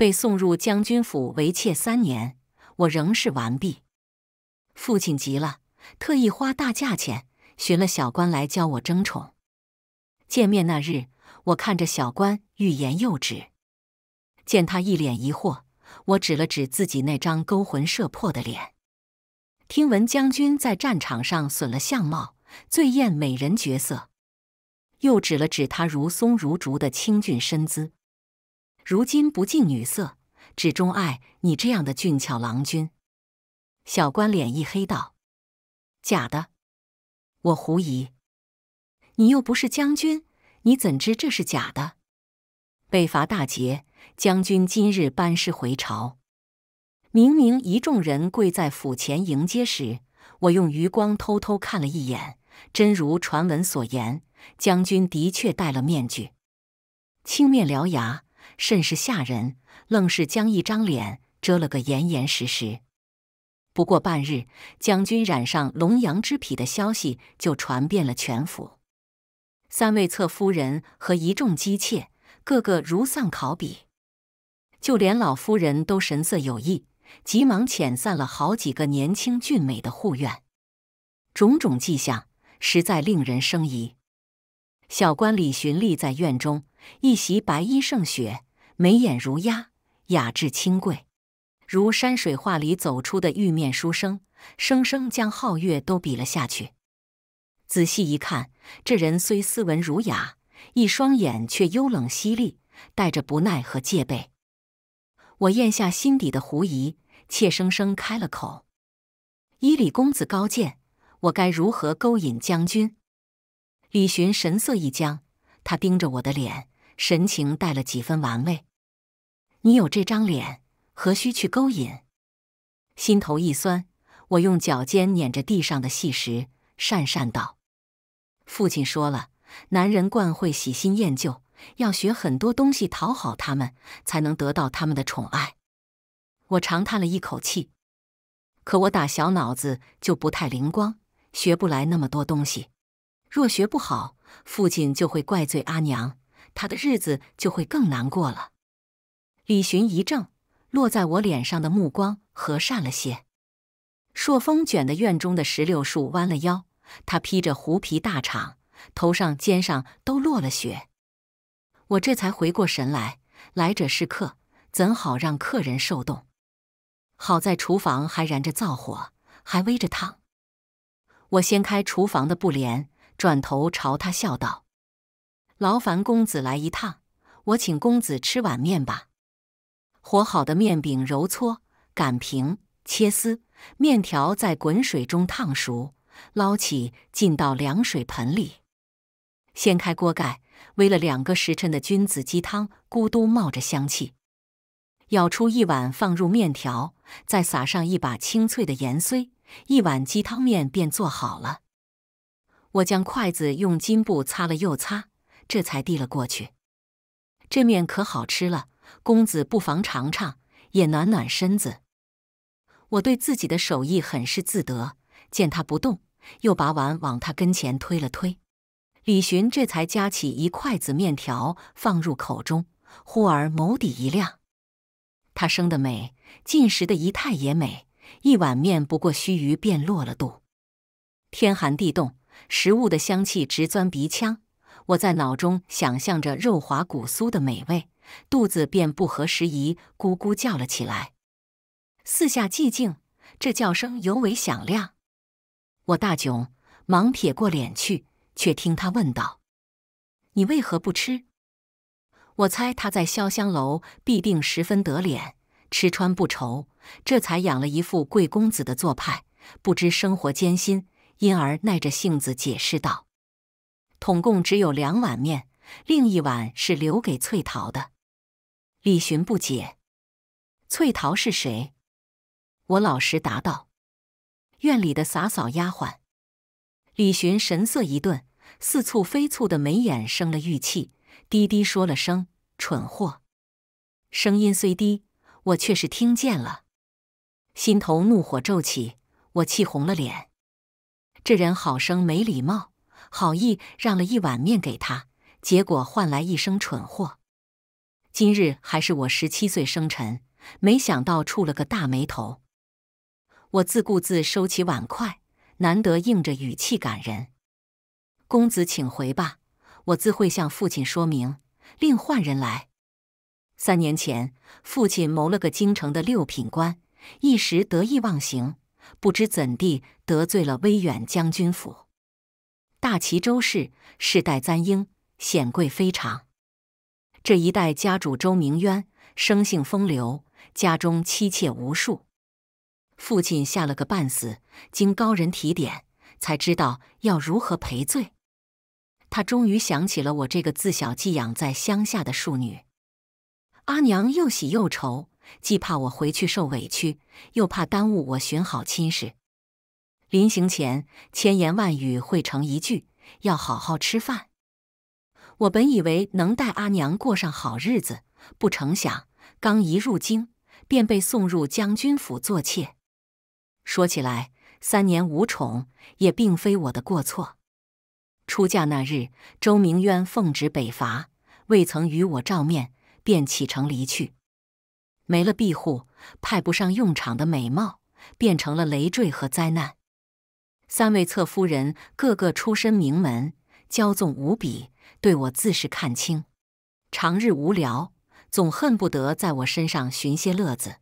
被送入将军府为妾三年，我仍是完璧。父亲急了，特意花大价钱寻了小官来教我争宠。见面那日，我看着小官欲言又止，见他一脸疑惑，我指了指自己那张勾魂摄魄的脸，听闻将军在战场上损了相貌，最厌美人角色，又指了指他如松如竹的清俊身姿。如今不近女色，只钟爱你这样的俊俏郎君。小官脸一黑道：“假的！”我狐疑：“你又不是将军，你怎知这是假的？”北伐大捷，将军今日班师回朝。明明一众人跪在府前迎接时，我用余光偷偷看了一眼，真如传闻所言，将军的确戴了面具，青面獠牙。甚是吓人，愣是将一张脸遮了个严严实实。不过半日，将军染上龙阳之癖的消息就传遍了全府。三位侧夫人和一众姬妾，个个如丧考妣，就连老夫人都神色有异，急忙遣散了好几个年轻俊美的护院。种种迹象实在令人生疑。小官李寻立在院中，一袭白衣胜雪。眉眼如鸦，雅致清贵，如山水画里走出的玉面书生，生生将皓月都比了下去。仔细一看，这人虽斯文儒雅，一双眼却幽冷犀利，带着不耐和戒备。我咽下心底的狐疑，怯生生开了口：“依李公子高见，我该如何勾引将军？”李寻神色一僵，他盯着我的脸，神情带了几分玩味。你有这张脸，何须去勾引？心头一酸，我用脚尖碾着地上的细石，讪讪道：“父亲说了，男人惯会喜新厌旧，要学很多东西讨好他们，才能得到他们的宠爱。”我长叹了一口气。可我打小脑子就不太灵光，学不来那么多东西。若学不好，父亲就会怪罪阿娘，他的日子就会更难过了。李寻一怔，落在我脸上的目光和善了些。朔风卷的院中的石榴树弯了腰，他披着狐皮大氅，头上肩上都落了雪。我这才回过神来，来者是客，怎好让客人受冻？好在厨房还燃着灶火，还煨着汤。我掀开厨房的布帘，转头朝他笑道：“劳烦公子来一趟，我请公子吃碗面吧。”和好的面饼揉搓、擀平、切丝，面条在滚水中烫熟，捞起浸到凉水盆里。掀开锅盖，煨了两个时辰的君子鸡汤咕嘟冒着香气。舀出一碗，放入面条，再撒上一把清脆的盐碎，一碗鸡汤面便做好了。我将筷子用巾布擦了又擦，这才递了过去。这面可好吃了。公子不妨尝尝，也暖暖身子。我对自己的手艺很是自得。见他不动，又把碗往他跟前推了推。李寻这才夹起一筷子面条放入口中，忽而眸底一亮。他生的美，进食的仪态也美。一碗面不过须臾便落了肚。天寒地冻，食物的香气直钻鼻腔。我在脑中想象着肉滑骨酥的美味。肚子便不合时宜，咕咕叫了起来。四下寂静，这叫声尤为响亮。我大窘，忙撇过脸去，却听他问道：“你为何不吃？”我猜他在潇湘楼必定十分得脸，吃穿不愁，这才养了一副贵公子的做派，不知生活艰辛，因而耐着性子解释道：“统共只有两碗面，另一碗是留给翠桃的。”李寻不解：“翠桃是谁？”我老实答道：“院里的洒扫丫鬟。”李寻神色一顿，似蹙非蹙的眉眼生了玉气，低低说了声“蠢货”，声音虽低，我却是听见了，心头怒火骤起，我气红了脸。这人好生没礼貌，好意让了一碗面给他，结果换来一声“蠢货”。今日还是我十七岁生辰，没想到触了个大霉头。我自顾自收起碗筷，难得硬着语气感人。公子请回吧，我自会向父亲说明，另换人来。三年前，父亲谋了个京城的六品官，一时得意忘形，不知怎地得罪了威远将军府。大齐周氏世代簪缨，显贵非常。这一代家主周明渊生性风流，家中妻妾无数。父亲吓了个半死，经高人提点，才知道要如何赔罪。他终于想起了我这个自小寄养在乡下的庶女。阿娘又喜又愁，既怕我回去受委屈，又怕耽误我寻好亲事。临行前，千言万语汇成一句：要好好吃饭。我本以为能带阿娘过上好日子，不成想刚一入京便被送入将军府做妾。说起来，三年无宠也并非我的过错。出嫁那日，周明渊奉旨北伐，未曾与我照面，便启程离去。没了庇护，派不上用场的美貌变成了累赘和灾难。三位侧夫人个个出身名门，骄纵无比。对我自是看轻，长日无聊，总恨不得在我身上寻些乐子，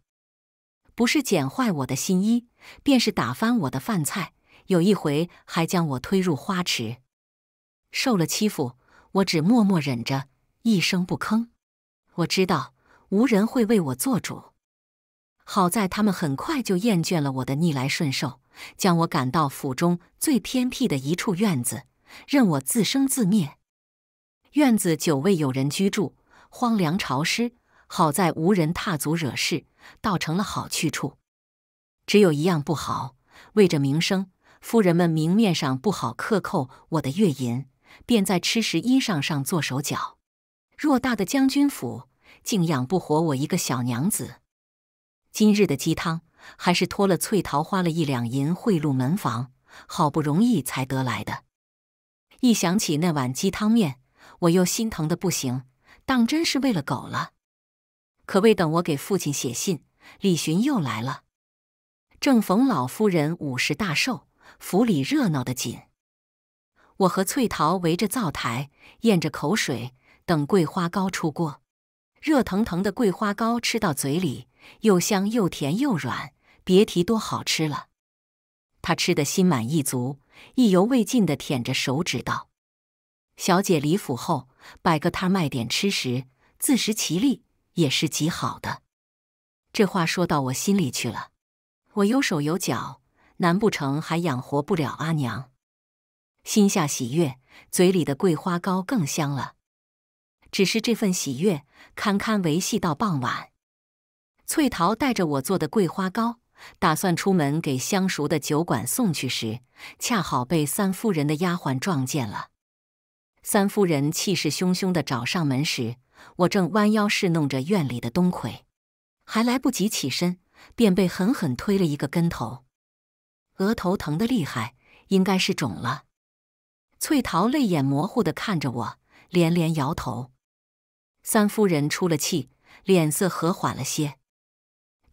不是剪坏我的新衣，便是打翻我的饭菜。有一回还将我推入花池，受了欺负，我只默默忍着，一声不吭。我知道无人会为我做主，好在他们很快就厌倦了我的逆来顺受，将我赶到府中最偏僻的一处院子，任我自生自灭。院子久未有人居住，荒凉潮湿。好在无人踏足惹事，倒成了好去处。只有一样不好，为着名声，夫人们明面上不好克扣我的月银，便在吃食衣裳上做手脚。偌大的将军府，竟养不活我一个小娘子。今日的鸡汤，还是托了翠桃花了一两银贿赂门房，好不容易才得来的。一想起那碗鸡汤面，我又心疼的不行，当真是喂了狗了。可未等我给父亲写信，李寻又来了。正逢老夫人五十大寿，府里热闹的紧。我和翠桃围着灶台，咽着口水等桂花糕出锅。热腾腾的桂花糕吃到嘴里，又香又甜又软，别提多好吃了。他吃得心满意足，意犹未尽的舔着手指道。小姐离府后，摆个摊卖点吃食，自食其力也是极好的。这话说到我心里去了。我有手有脚，难不成还养活不了阿娘？心下喜悦，嘴里的桂花糕更香了。只是这份喜悦堪堪维系到傍晚。翠桃带着我做的桂花糕，打算出门给相熟的酒馆送去时，恰好被三夫人的丫鬟撞见了。三夫人气势汹汹地找上门时，我正弯腰侍弄着院里的冬葵，还来不及起身，便被狠狠推了一个跟头，额头疼得厉害，应该是肿了。翠桃泪眼模糊地看着我，连连摇头。三夫人出了气，脸色和缓了些。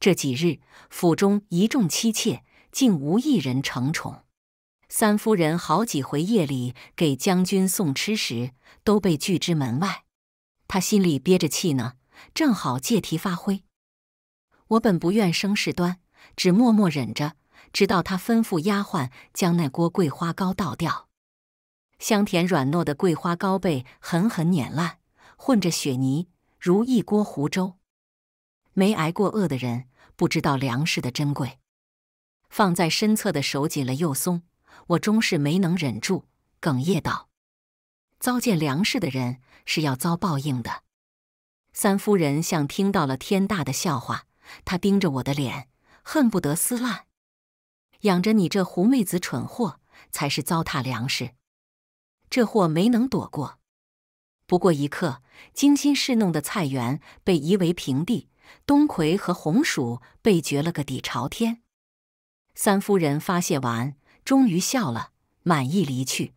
这几日，府中一众妻妾竟无一人成宠。三夫人好几回夜里给将军送吃时都被拒之门外，她心里憋着气呢，正好借题发挥。我本不愿生事端，只默默忍着，直到她吩咐丫鬟将那锅桂花糕倒掉。香甜软糯的桂花糕被狠狠碾烂，混着雪泥，如一锅糊粥。没挨过饿的人不知道粮食的珍贵，放在身侧的手紧了又松。我终是没能忍住，哽咽道：“糟践粮食的人是要遭报应的。”三夫人像听到了天大的笑话，她盯着我的脸，恨不得撕烂。养着你这狐妹子蠢货才是糟蹋粮食，这货没能躲过。不过一刻，精心侍弄的菜园被夷为平地，冬葵和红薯被掘了个底朝天。三夫人发泄完。终于笑了，满意离去。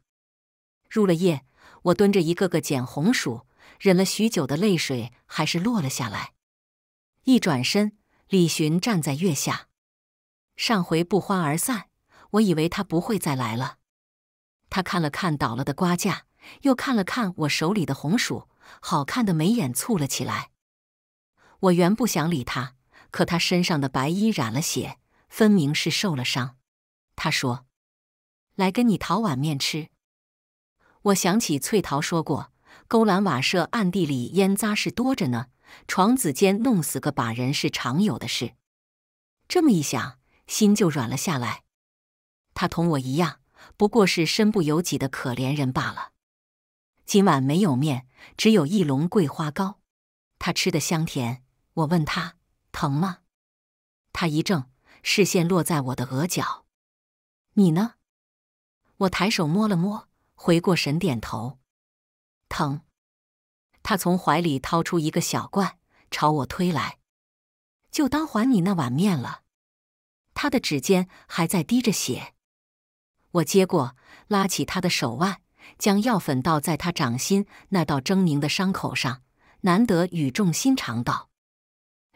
入了夜，我蹲着一个个捡红薯，忍了许久的泪水还是落了下来。一转身，李寻站在月下。上回不欢而散，我以为他不会再来了。他看了看倒了的瓜架，又看了看我手里的红薯，好看的眉眼蹙了起来。我原不想理他，可他身上的白衣染了血，分明是受了伤。他说。来跟你讨碗面吃，我想起翠桃说过，勾栏瓦舍暗地里烟杂事多着呢，床子间弄死个把人是常有的事。这么一想，心就软了下来。他同我一样，不过是身不由己的可怜人罢了。今晚没有面，只有一笼桂花糕。他吃的香甜。我问他疼吗？他一怔，视线落在我的额角。你呢？我抬手摸了摸，回过神，点头，疼。他从怀里掏出一个小罐，朝我推来，就当还你那碗面了。他的指尖还在滴着血。我接过，拉起他的手腕，将药粉倒在他掌心那道狰狞的伤口上，难得语重心长道：“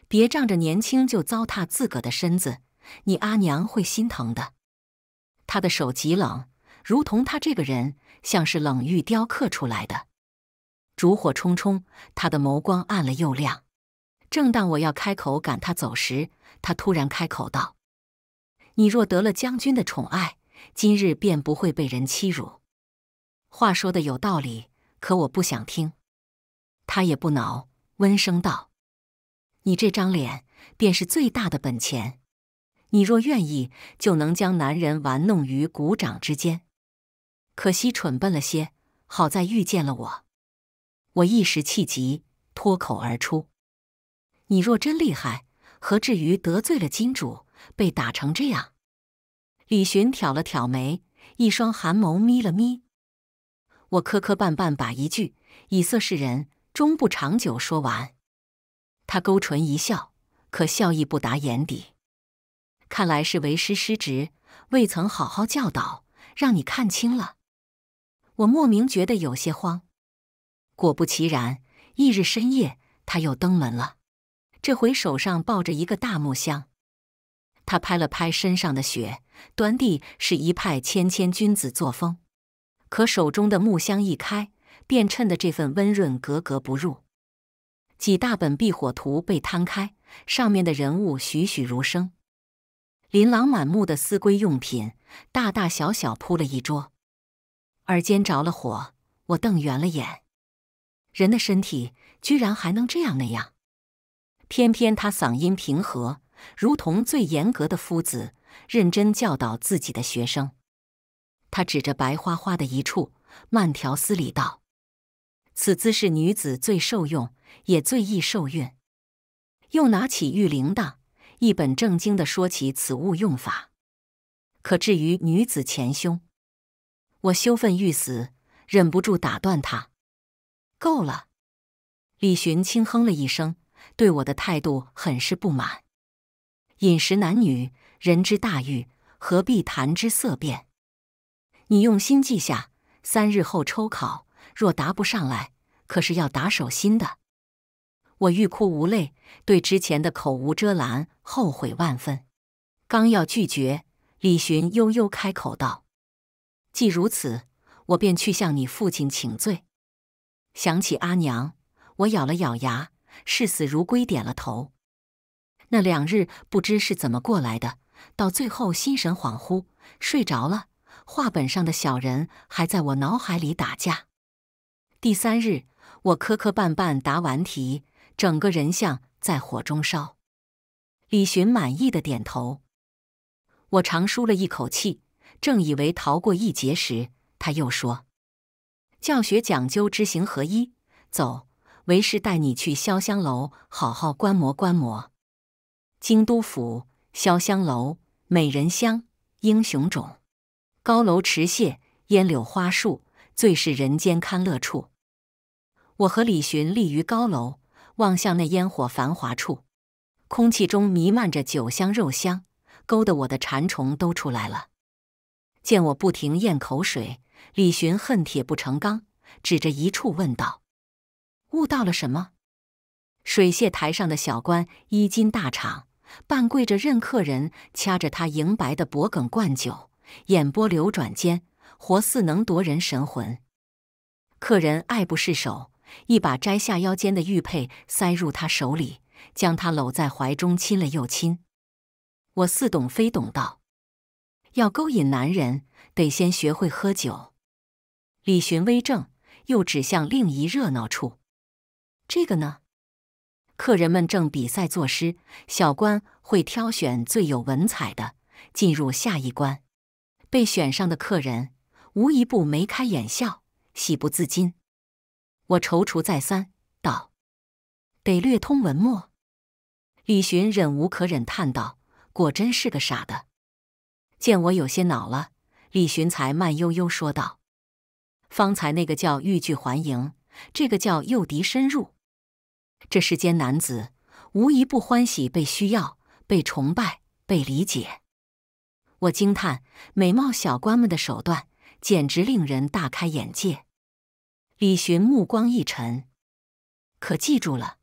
别仗着年轻就糟蹋自个的身子，你阿娘会心疼的。”他的手极冷。如同他这个人，像是冷玉雕刻出来的。烛火冲冲，他的眸光暗了又亮。正当我要开口赶他走时，他突然开口道：“你若得了将军的宠爱，今日便不会被人欺辱。”话说的有道理，可我不想听。他也不恼，温声道：“你这张脸便是最大的本钱，你若愿意，就能将男人玩弄于股掌之间。”可惜蠢笨了些，好在遇见了我。我一时气急，脱口而出：“你若真厉害，何至于得罪了金主，被打成这样？”李寻挑了挑眉，一双寒眸眯了眯。我磕磕绊绊把一句“以色示人，终不长久”说完。他勾唇一笑，可笑意不达眼底。看来是为师失职，未曾好好教导，让你看清了。我莫名觉得有些慌，果不其然，翌日深夜他又登门了。这回手上抱着一个大木箱，他拍了拍身上的雪，端地是一派谦谦君子作风。可手中的木箱一开，便衬得这份温润格格不入。几大本避火图被摊开，上面的人物栩栩如生，琳琅满目的私归用品大大小小铺了一桌。耳尖着了火，我瞪圆了眼，人的身体居然还能这样那样。偏偏他嗓音平和，如同最严格的夫子，认真教导自己的学生。他指着白花花的一处，慢条斯理道：“此姿势女子最受用，也最易受孕。”又拿起玉铃铛，一本正经的说起此物用法。可至于女子前胸。我羞愤欲死，忍不住打断他：“够了！”李寻轻哼了一声，对我的态度很是不满。饮食男女，人之大欲，何必谈之色变？你用心记下，三日后抽考，若答不上来，可是要打手心的。我欲哭无泪，对之前的口无遮拦后悔万分。刚要拒绝，李寻悠悠开口道。既如此，我便去向你父亲请罪。想起阿娘，我咬了咬牙，视死如归，点了头。那两日不知是怎么过来的，到最后心神恍惚，睡着了。画本上的小人还在我脑海里打架。第三日，我磕磕绊绊答完题，整个人像在火中烧。李寻满意的点头，我长舒了一口气。正以为逃过一劫时，他又说：“教学讲究知行合一，走，为师带你去潇湘楼好好观摩观摩。”京都府潇湘楼，美人香，英雄冢，高楼池榭，烟柳花树，最是人间堪乐处。我和李寻立于高楼，望向那烟火繁华处，空气中弥漫着酒香、肉香，勾得我的馋虫都出来了。见我不停咽口水，李寻恨铁不成钢，指着一处问道：“悟到了什么？”水榭台上的小官衣襟大敞，半跪着任客人掐着他银白的脖梗灌酒，眼波流转间，活似能夺人神魂。客人爱不释手，一把摘下腰间的玉佩塞入他手里，将他搂在怀中亲了又亲。我似懂非懂道。要勾引男人，得先学会喝酒。李寻微怔，又指向另一热闹处：“这个呢？客人们正比赛作诗，小官会挑选最有文采的进入下一关。被选上的客人无一步眉开眼笑，喜不自禁。我踌躇再三，道：得略通文墨。李寻忍无可忍，叹道：果真是个傻的。”见我有些恼了，李寻才慢悠悠说道：“方才那个叫欲拒还迎，这个叫诱敌深入。这世间男子，无一不欢喜被需要、被崇拜、被理解。”我惊叹，美貌小官们的手段简直令人大开眼界。李寻目光一沉：“可记住了？”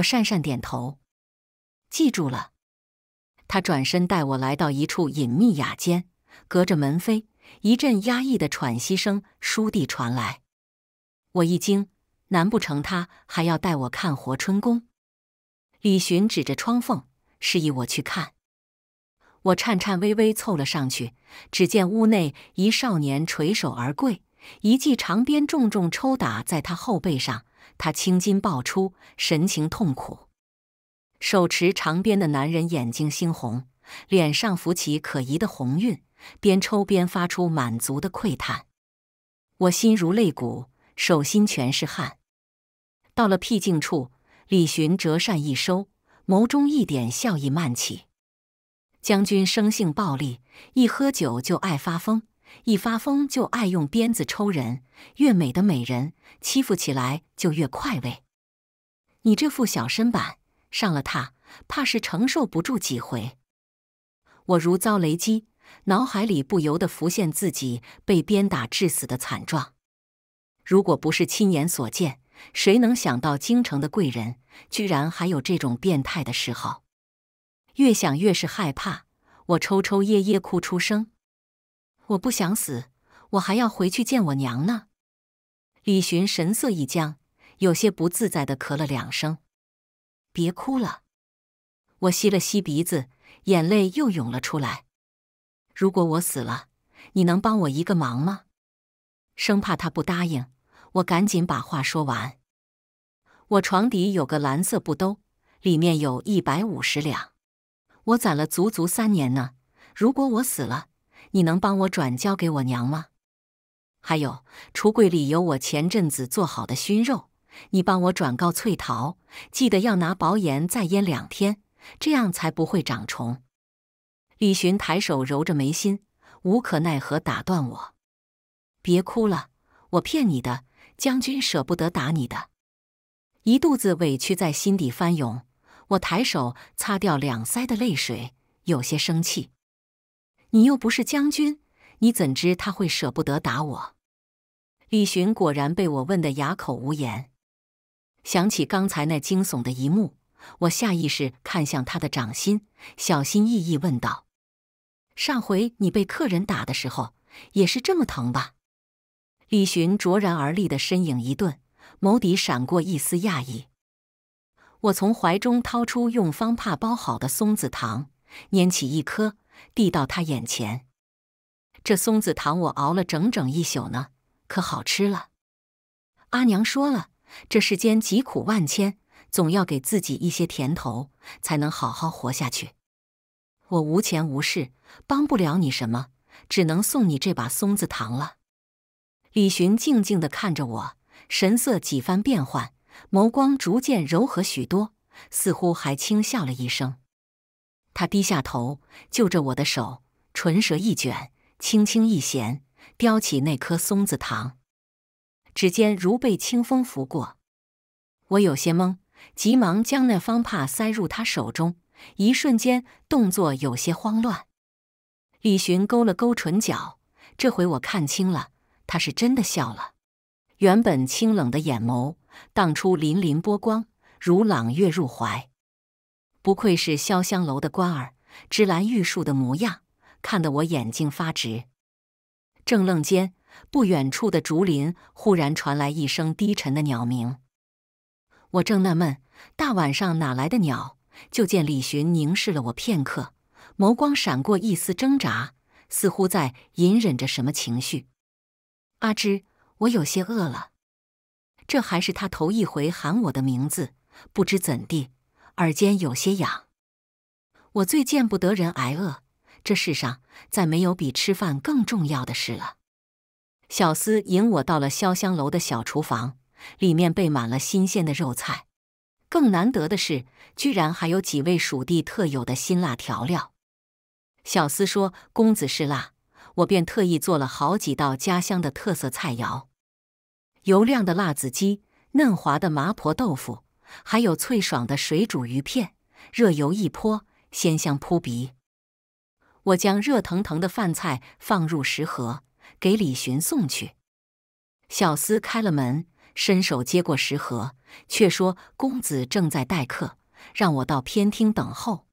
我讪讪点头：“记住了。”他转身带我来到一处隐秘雅间，隔着门扉，一阵压抑的喘息声倏地传来。我一惊，难不成他还要带我看活春宫？李寻指着窗缝，示意我去看。我颤颤巍巍凑了上去，只见屋内一少年垂手而跪，一记长鞭重重抽打在他后背上，他青筋爆出，神情痛苦。手持长鞭的男人眼睛猩红，脸上浮起可疑的红晕，边抽边发出满足的喟叹。我心如肋骨，手心全是汗。到了僻静处，李寻折扇一收，眸中一点笑意漫起。将军生性暴戾，一喝酒就爱发疯，一发疯就爱用鞭子抽人，越美的美人欺负起来就越快慰。你这副小身板。上了榻，怕是承受不住几回。我如遭雷击，脑海里不由得浮现自己被鞭打致死的惨状。如果不是亲眼所见，谁能想到京城的贵人居然还有这种变态的嗜好？越想越是害怕，我抽抽噎噎哭出声：“我不想死，我还要回去见我娘呢。”李寻神色一僵，有些不自在的咳了两声。别哭了，我吸了吸鼻子，眼泪又涌了出来。如果我死了，你能帮我一个忙吗？生怕他不答应，我赶紧把话说完。我床底有个蓝色布兜，里面有一百五十两，我攒了足足三年呢。如果我死了，你能帮我转交给我娘吗？还有，橱柜里有我前阵子做好的熏肉。你帮我转告翠桃，记得要拿薄盐再腌两天，这样才不会长虫。李寻抬手揉着眉心，无可奈何打断我：“别哭了，我骗你的，将军舍不得打你的。”一肚子委屈在心底翻涌，我抬手擦掉两腮的泪水，有些生气：“你又不是将军，你怎知他会舍不得打我？”李寻果然被我问得哑口无言。想起刚才那惊悚的一幕，我下意识看向他的掌心，小心翼翼问道：“上回你被客人打的时候，也是这么疼吧？”李寻卓然而立的身影一顿，眸底闪过一丝讶异。我从怀中掏出用方帕包好的松子糖，拈起一颗，递到他眼前：“这松子糖我熬了整整一宿呢，可好吃了。”阿娘说了。这世间疾苦万千，总要给自己一些甜头，才能好好活下去。我无钱无势，帮不了你什么，只能送你这把松子糖了。李寻静静地看着我，神色几番变幻，眸光逐渐柔和许多，似乎还轻笑了一声。他低下头，就着我的手，唇舌一卷，轻轻一衔，叼起那颗松子糖。指尖如被清风拂过，我有些懵，急忙将那方帕塞入他手中。一瞬间，动作有些慌乱。李寻勾了勾唇角，这回我看清了，他是真的笑了。原本清冷的眼眸荡出粼粼波光，如朗月入怀。不愧是潇湘楼的官儿，芝兰玉树的模样，看得我眼睛发直。正愣间。不远处的竹林忽然传来一声低沉的鸟鸣，我正纳闷大晚上哪来的鸟，就见李寻凝视了我片刻，眸光闪过一丝挣扎，似乎在隐忍着什么情绪。阿芝，我有些饿了。这还是他头一回喊我的名字，不知怎地，耳尖有些痒。我最见不得人挨饿，这世上再没有比吃饭更重要的事了。小厮引我到了潇湘楼的小厨房，里面备满了新鲜的肉菜，更难得的是，居然还有几味蜀地特有的辛辣调料。小厮说：“公子是辣，我便特意做了好几道家乡的特色菜肴：油亮的辣子鸡，嫩滑的麻婆豆腐，还有脆爽的水煮鱼片，热油一泼，鲜香扑鼻。”我将热腾腾的饭菜放入食盒。给李寻送去。小厮开了门，伸手接过食盒，却说：“公子正在待客，让我到偏厅等候。”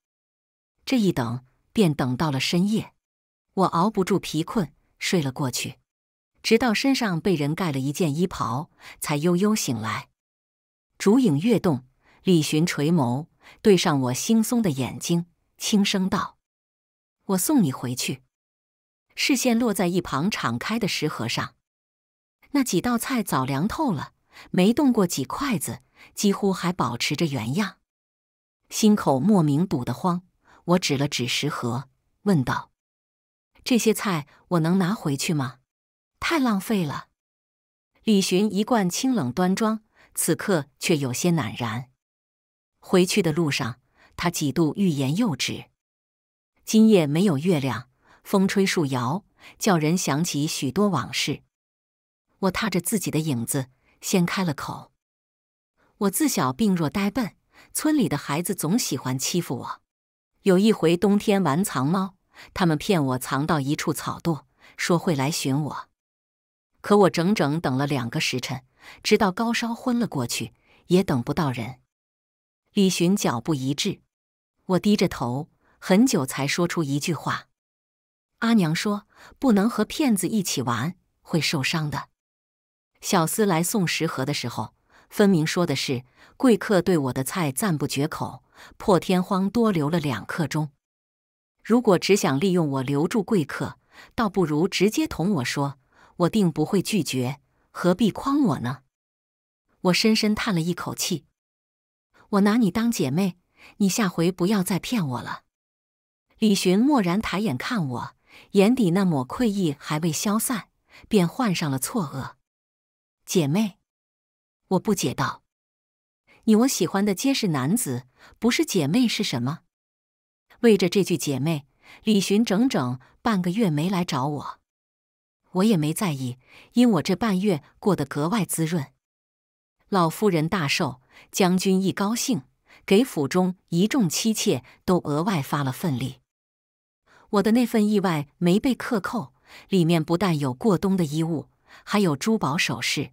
这一等，便等到了深夜。我熬不住疲困，睡了过去。直到身上被人盖了一件衣袍，才悠悠醒来。烛影跃动，李寻垂眸，对上我惺忪的眼睛，轻声道：“我送你回去。”视线落在一旁敞开的食盒上，那几道菜早凉透了，没动过几筷子，几乎还保持着原样。心口莫名堵得慌，我指了指食盒，问道：“这些菜我能拿回去吗？太浪费了。”李寻一贯清冷端庄，此刻却有些赧然。回去的路上，他几度欲言又止。今夜没有月亮。风吹树摇，叫人想起许多往事。我踏着自己的影子，先开了口。我自小病弱呆笨，村里的孩子总喜欢欺负我。有一回冬天玩藏猫，他们骗我藏到一处草垛，说会来寻我。可我整整等了两个时辰，直到高烧昏了过去，也等不到人。李寻脚步一滞，我低着头，很久才说出一句话。阿娘说：“不能和骗子一起玩，会受伤的。”小厮来送食盒的时候，分明说的是：“贵客对我的菜赞不绝口，破天荒多留了两刻钟。”如果只想利用我留住贵客，倒不如直接同我说，我定不会拒绝，何必诓我呢？我深深叹了一口气：“我拿你当姐妹，你下回不要再骗我了。”李寻蓦然抬眼看我。眼底那抹愧意还未消散，便换上了错愕。姐妹，我不解道：“你我喜欢的皆是男子，不是姐妹是什么？”为着这句“姐妹”，李寻整整半个月没来找我，我也没在意，因我这半月过得格外滋润。老夫人大寿，将军一高兴，给府中一众妻妾都额外发了份力。我的那份意外没被克扣，里面不但有过冬的衣物，还有珠宝首饰。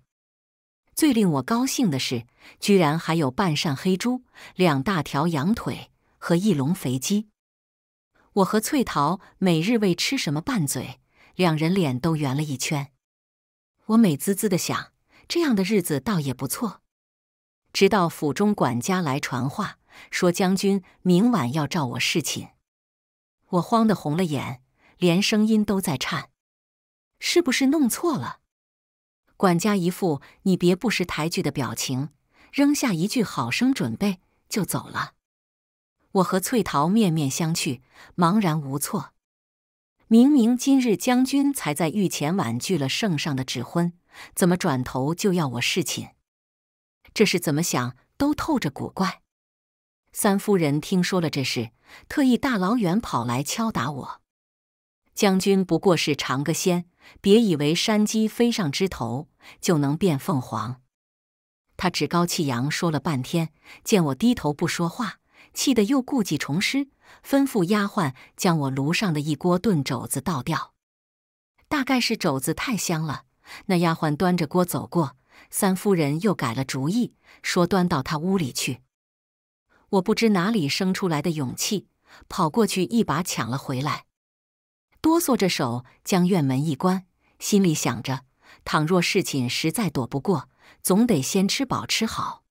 最令我高兴的是，居然还有半扇黑猪、两大条羊腿和一笼肥鸡。我和翠桃每日为吃什么拌嘴，两人脸都圆了一圈。我美滋滋的想，这样的日子倒也不错。直到府中管家来传话，说将军明晚要召我侍寝。我慌得红了眼，连声音都在颤，是不是弄错了？管家一副你别不识抬举的表情，扔下一句“好生准备”就走了。我和翠桃面面相觑，茫然无措。明明今日将军才在御前婉拒了圣上的指婚，怎么转头就要我侍寝？这是怎么想都透着古怪。三夫人听说了这事，特意大老远跑来敲打我。将军不过是尝个鲜，别以为山鸡飞上枝头就能变凤凰。他趾高气扬说了半天，见我低头不说话，气得又故伎重施，吩咐丫鬟将我炉上的一锅炖肘子倒掉。大概是肘子太香了，那丫鬟端着锅走过，三夫人又改了主意，说端到她屋里去。我不知哪里生出来的勇气，跑过去一把抢了回来，哆嗦着手将院门一关，心里想着：倘若事情实在躲不过，总得先吃饱吃好。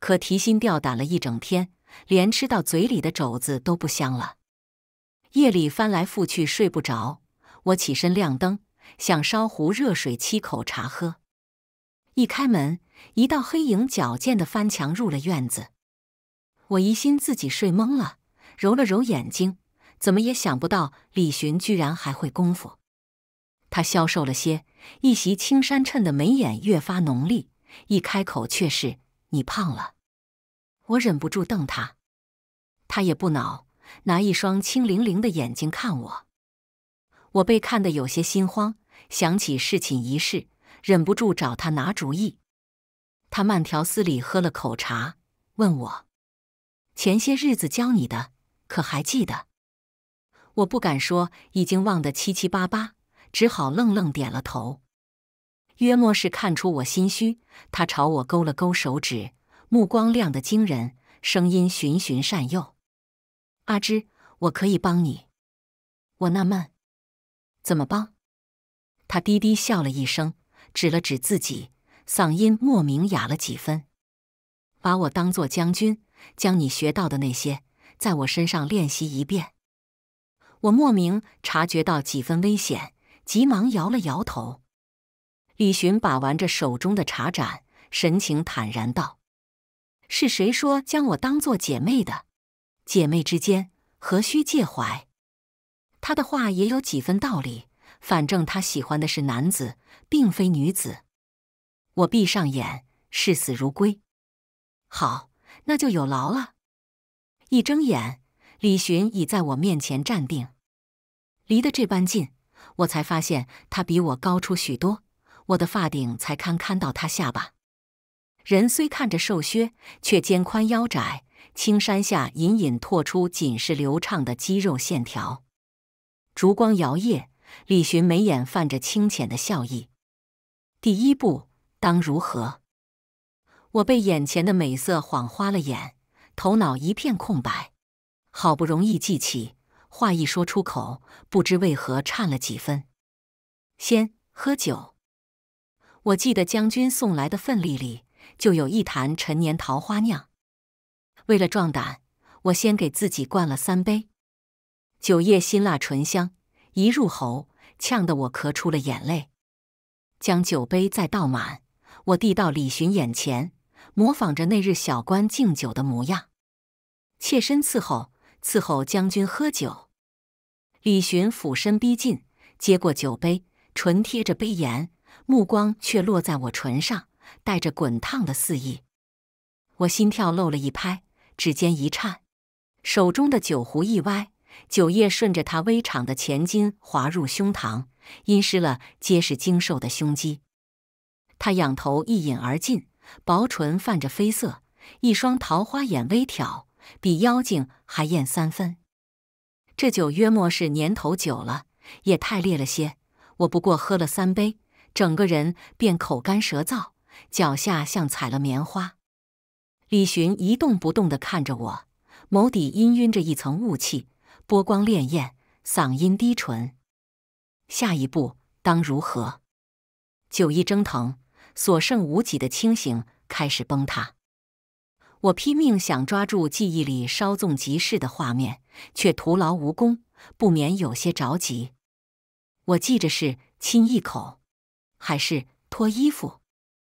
可提心吊胆了一整天，连吃到嘴里的肘子都不香了。夜里翻来覆去睡不着，我起身亮灯，想烧壶热水沏口茶喝。一开门，一道黑影矫健的翻墙入了院子。我疑心自己睡懵了，揉了揉眼睛，怎么也想不到李寻居然还会功夫。他消瘦了些，一袭青衫衬的眉眼越发浓丽。一开口却是：“你胖了。”我忍不住瞪他，他也不恼，拿一双清灵灵的眼睛看我。我被看得有些心慌，想起侍寝一事，忍不住找他拿主意。他慢条斯理喝了口茶，问我。前些日子教你的，可还记得？我不敢说已经忘得七七八八，只好愣愣点了头。约莫是看出我心虚，他朝我勾了勾手指，目光亮得惊人，声音循循善诱：“阿芝，我可以帮你。”我纳闷，怎么帮？他低低笑了一声，指了指自己，嗓音莫名哑了几分，把我当做将军。将你学到的那些，在我身上练习一遍。我莫名察觉到几分危险，急忙摇了摇头。李寻把玩着手中的茶盏，神情坦然道：“是谁说将我当做姐妹的？姐妹之间何须介怀？”他的话也有几分道理。反正他喜欢的是男子，并非女子。我闭上眼，视死如归。好。那就有劳了。一睁眼，李寻已在我面前站定，离得这般近，我才发现他比我高出许多，我的发顶才堪堪到他下巴。人虽看着瘦削，却肩宽腰窄，青衫下隐隐拓出紧实流畅的肌肉线条。烛光摇曳，李寻眉眼泛着清浅的笑意。第一步，当如何？我被眼前的美色晃花了眼，头脑一片空白。好不容易记起，话一说出口，不知为何颤了几分。先喝酒。我记得将军送来的份例里就有一坛陈年桃花酿。为了壮胆，我先给自己灌了三杯。酒液辛辣醇香，一入喉，呛得我咳出了眼泪。将酒杯再倒满，我递到李寻眼前。模仿着那日小官敬酒的模样，妾身伺候，伺候将军喝酒。李寻俯身逼近，接过酒杯，唇贴着杯沿，目光却落在我唇上，带着滚烫的肆意。我心跳漏了一拍，指尖一颤，手中的酒壶一歪，酒液顺着他微敞的前襟滑入胸膛，阴湿了结实精瘦的胸肌。他仰头一饮而尽。薄唇泛着绯色，一双桃花眼微挑，比妖精还艳三分。这酒约莫是年头久了，也太烈了些。我不过喝了三杯，整个人便口干舌燥，脚下像踩了棉花。李寻一动不动地看着我，眸底氤氲着一层雾气，波光潋滟，嗓音低沉。下一步当如何？酒意蒸腾。所剩无几的清醒开始崩塌，我拼命想抓住记忆里稍纵即逝的画面，却徒劳无功，不免有些着急。我记着是亲一口，还是脱衣服，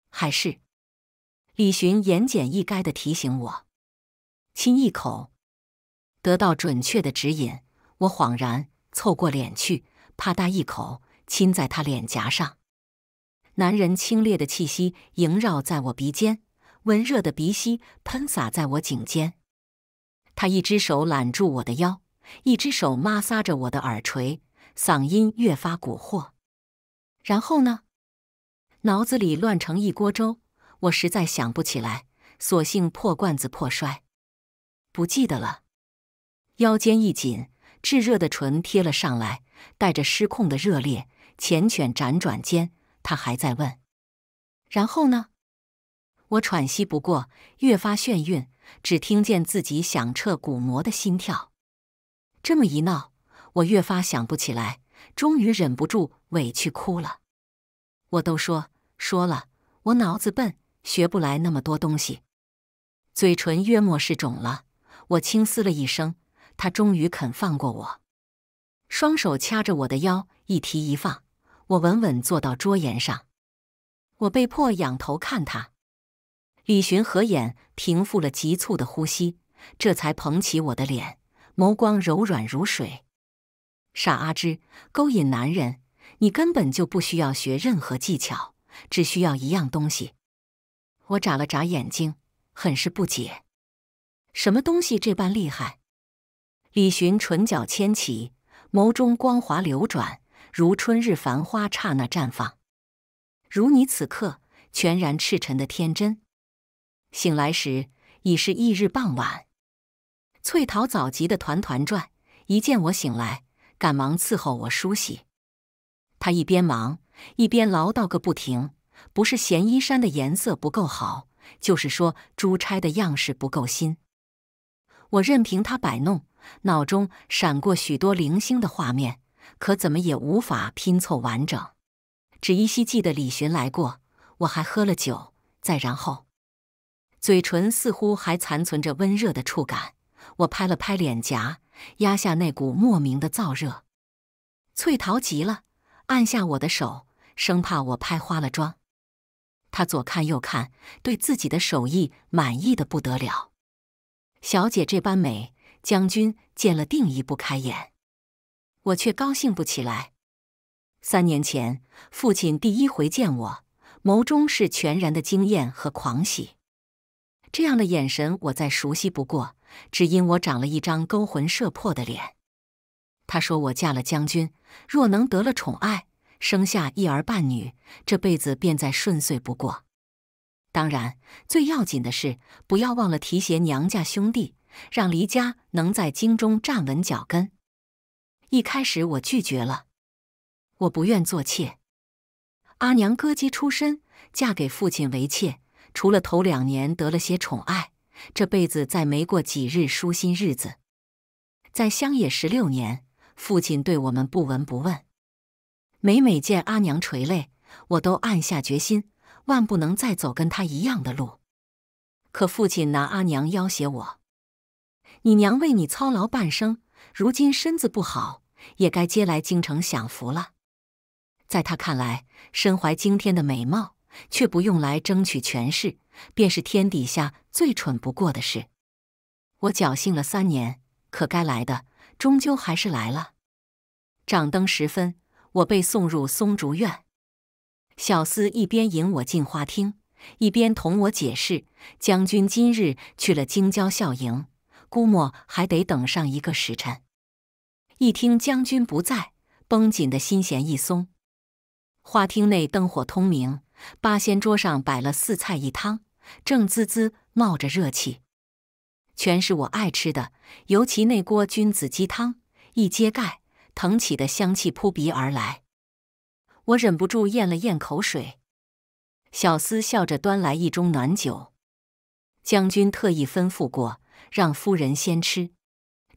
还是李寻言简意赅的提醒我亲一口。得到准确的指引，我恍然凑过脸去，啪嗒一口亲在他脸颊上。男人清冽的气息萦绕在我鼻尖，温热的鼻息喷洒在我颈间。他一只手揽住我的腰，一只手摩挲着我的耳垂，嗓音越发蛊惑。然后呢？脑子里乱成一锅粥，我实在想不起来，索性破罐子破摔，不记得了。腰间一紧，炙热的唇贴了上来，带着失控的热烈，缱绻辗转间。他还在问，然后呢？我喘息不过，越发眩晕，只听见自己响彻鼓膜的心跳。这么一闹，我越发想不起来，终于忍不住委屈哭了。我都说说了，我脑子笨，学不来那么多东西。嘴唇约莫是肿了，我轻嘶了一声，他终于肯放过我，双手掐着我的腰，一提一放。我稳稳坐到桌沿上，我被迫仰头看他。李寻合眼，平复了急促的呼吸，这才捧起我的脸，眸光柔软如水。傻阿芝，勾引男人，你根本就不需要学任何技巧，只需要一样东西。我眨了眨眼睛，很是不解，什么东西这般厉害？李寻唇角牵起，眸中光华流转。如春日繁花刹那绽放，如你此刻全然赤诚的天真。醒来时已是翌日傍晚，翠桃早急得团团转，一见我醒来，赶忙伺候我梳洗。她一边忙一边唠叨个不停，不是嫌衣衫的颜色不够好，就是说珠钗的样式不够新。我任凭她摆弄，脑中闪过许多零星的画面。可怎么也无法拼凑完整，只依稀记得李寻来过，我还喝了酒，再然后，嘴唇似乎还残存着温热的触感。我拍了拍脸颊，压下那股莫名的燥热。翠桃急了，按下我的手，生怕我拍花了妆。他左看右看，对自己的手艺满意的不得了。小姐这般美，将军见了定移不开眼。我却高兴不起来。三年前，父亲第一回见我，眸中是全然的惊艳和狂喜。这样的眼神，我再熟悉不过，只因我长了一张勾魂摄魄的脸。他说：“我嫁了将军，若能得了宠爱，生下一儿半女，这辈子便再顺遂不过。当然，最要紧的是不要忘了提携娘家兄弟，让黎家能在京中站稳脚跟。”一开始我拒绝了，我不愿做妾。阿娘歌姬出身，嫁给父亲为妾，除了头两年得了些宠爱，这辈子再没过几日舒心日子。在乡野十六年，父亲对我们不闻不问。每每见阿娘垂泪，我都暗下决心，万不能再走跟他一样的路。可父亲拿阿娘要挟我：“你娘为你操劳半生，如今身子不好。”也该接来京城享福了。在他看来，身怀惊天的美貌，却不用来争取权势，便是天底下最蠢不过的事。我侥幸了三年，可该来的终究还是来了。掌灯时分，我被送入松竹院。小厮一边引我进花厅，一边同我解释：将军今日去了京郊校营，估摸还得等上一个时辰。一听将军不在，绷紧的心弦一松。花厅内灯火通明，八仙桌上摆了四菜一汤，正滋滋冒着热气，全是我爱吃的。尤其那锅君子鸡汤，一揭盖，腾起的香气扑鼻而来，我忍不住咽了咽口水。小厮笑着端来一盅暖酒，将军特意吩咐过，让夫人先吃，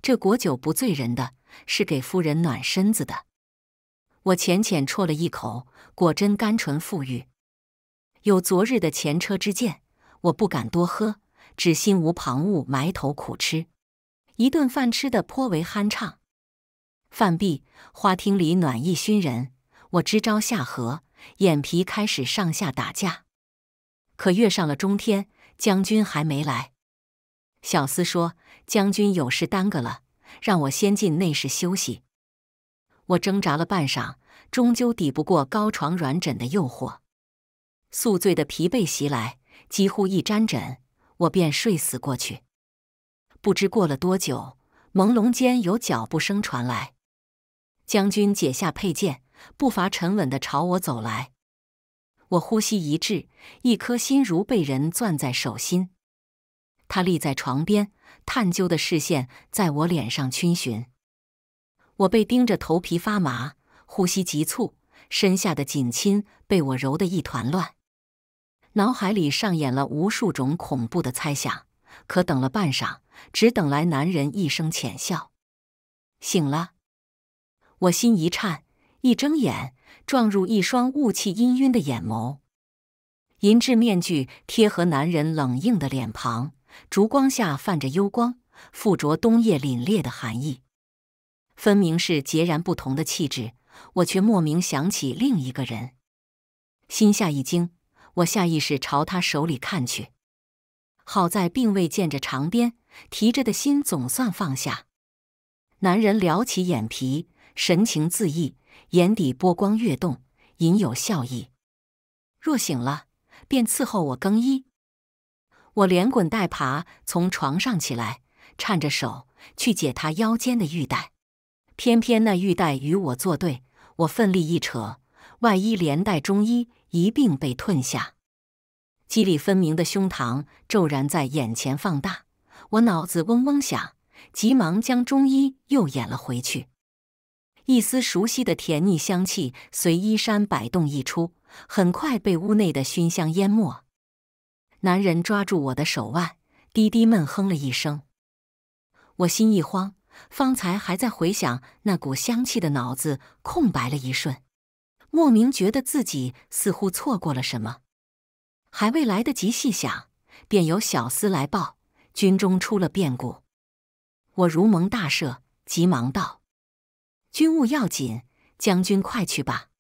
这果酒不醉人的。是给夫人暖身子的。我浅浅啜了一口，果真甘醇馥郁。有昨日的前车之鉴，我不敢多喝，只心无旁骛，埋头苦吃。一顿饭吃得颇为酣畅。饭毕，花厅里暖意熏人，我支招下河，眼皮开始上下打架。可月上了中天，将军还没来。小厮说：“将军有事耽搁了。”让我先进内室休息。我挣扎了半晌，终究抵不过高床软枕的诱惑。宿醉的疲惫袭来，几乎一沾枕，我便睡死过去。不知过了多久，朦胧间有脚步声传来。将军解下佩剑，步伐沉稳地朝我走来。我呼吸一滞，一颗心如被人攥在手心。他立在床边。探究的视线在我脸上逡巡，我被盯着，头皮发麻，呼吸急促，身下的锦亲被我揉得一团乱，脑海里上演了无数种恐怖的猜想。可等了半晌，只等来男人一声浅笑：“醒了。”我心一颤，一睁眼，撞入一双雾气氤氲的眼眸，银质面具贴合男人冷硬的脸庞。烛光下泛着幽光，附着冬夜凛冽的寒意，分明是截然不同的气质，我却莫名想起另一个人，心下一惊，我下意识朝他手里看去，好在并未见着长鞭，提着的心总算放下。男人撩起眼皮，神情自意，眼底波光跃动，隐有笑意。若醒了，便伺候我更衣。我连滚带爬从床上起来，颤着手去解他腰间的玉带，偏偏那玉带与我作对，我奋力一扯，外衣连带中衣一并被吞下，肌理分明的胸膛骤然在眼前放大，我脑子嗡嗡响，急忙将中衣又掩了回去。一丝熟悉的甜腻香气随衣衫摆动溢出，很快被屋内的熏香淹没。男人抓住我的手腕，低低闷哼了一声。我心一慌，方才还在回想那股香气的脑子空白了一瞬，莫名觉得自己似乎错过了什么。还未来得及细想，便有小厮来报，军中出了变故。我如蒙大赦，急忙道：“军务要紧，将军快去吧。”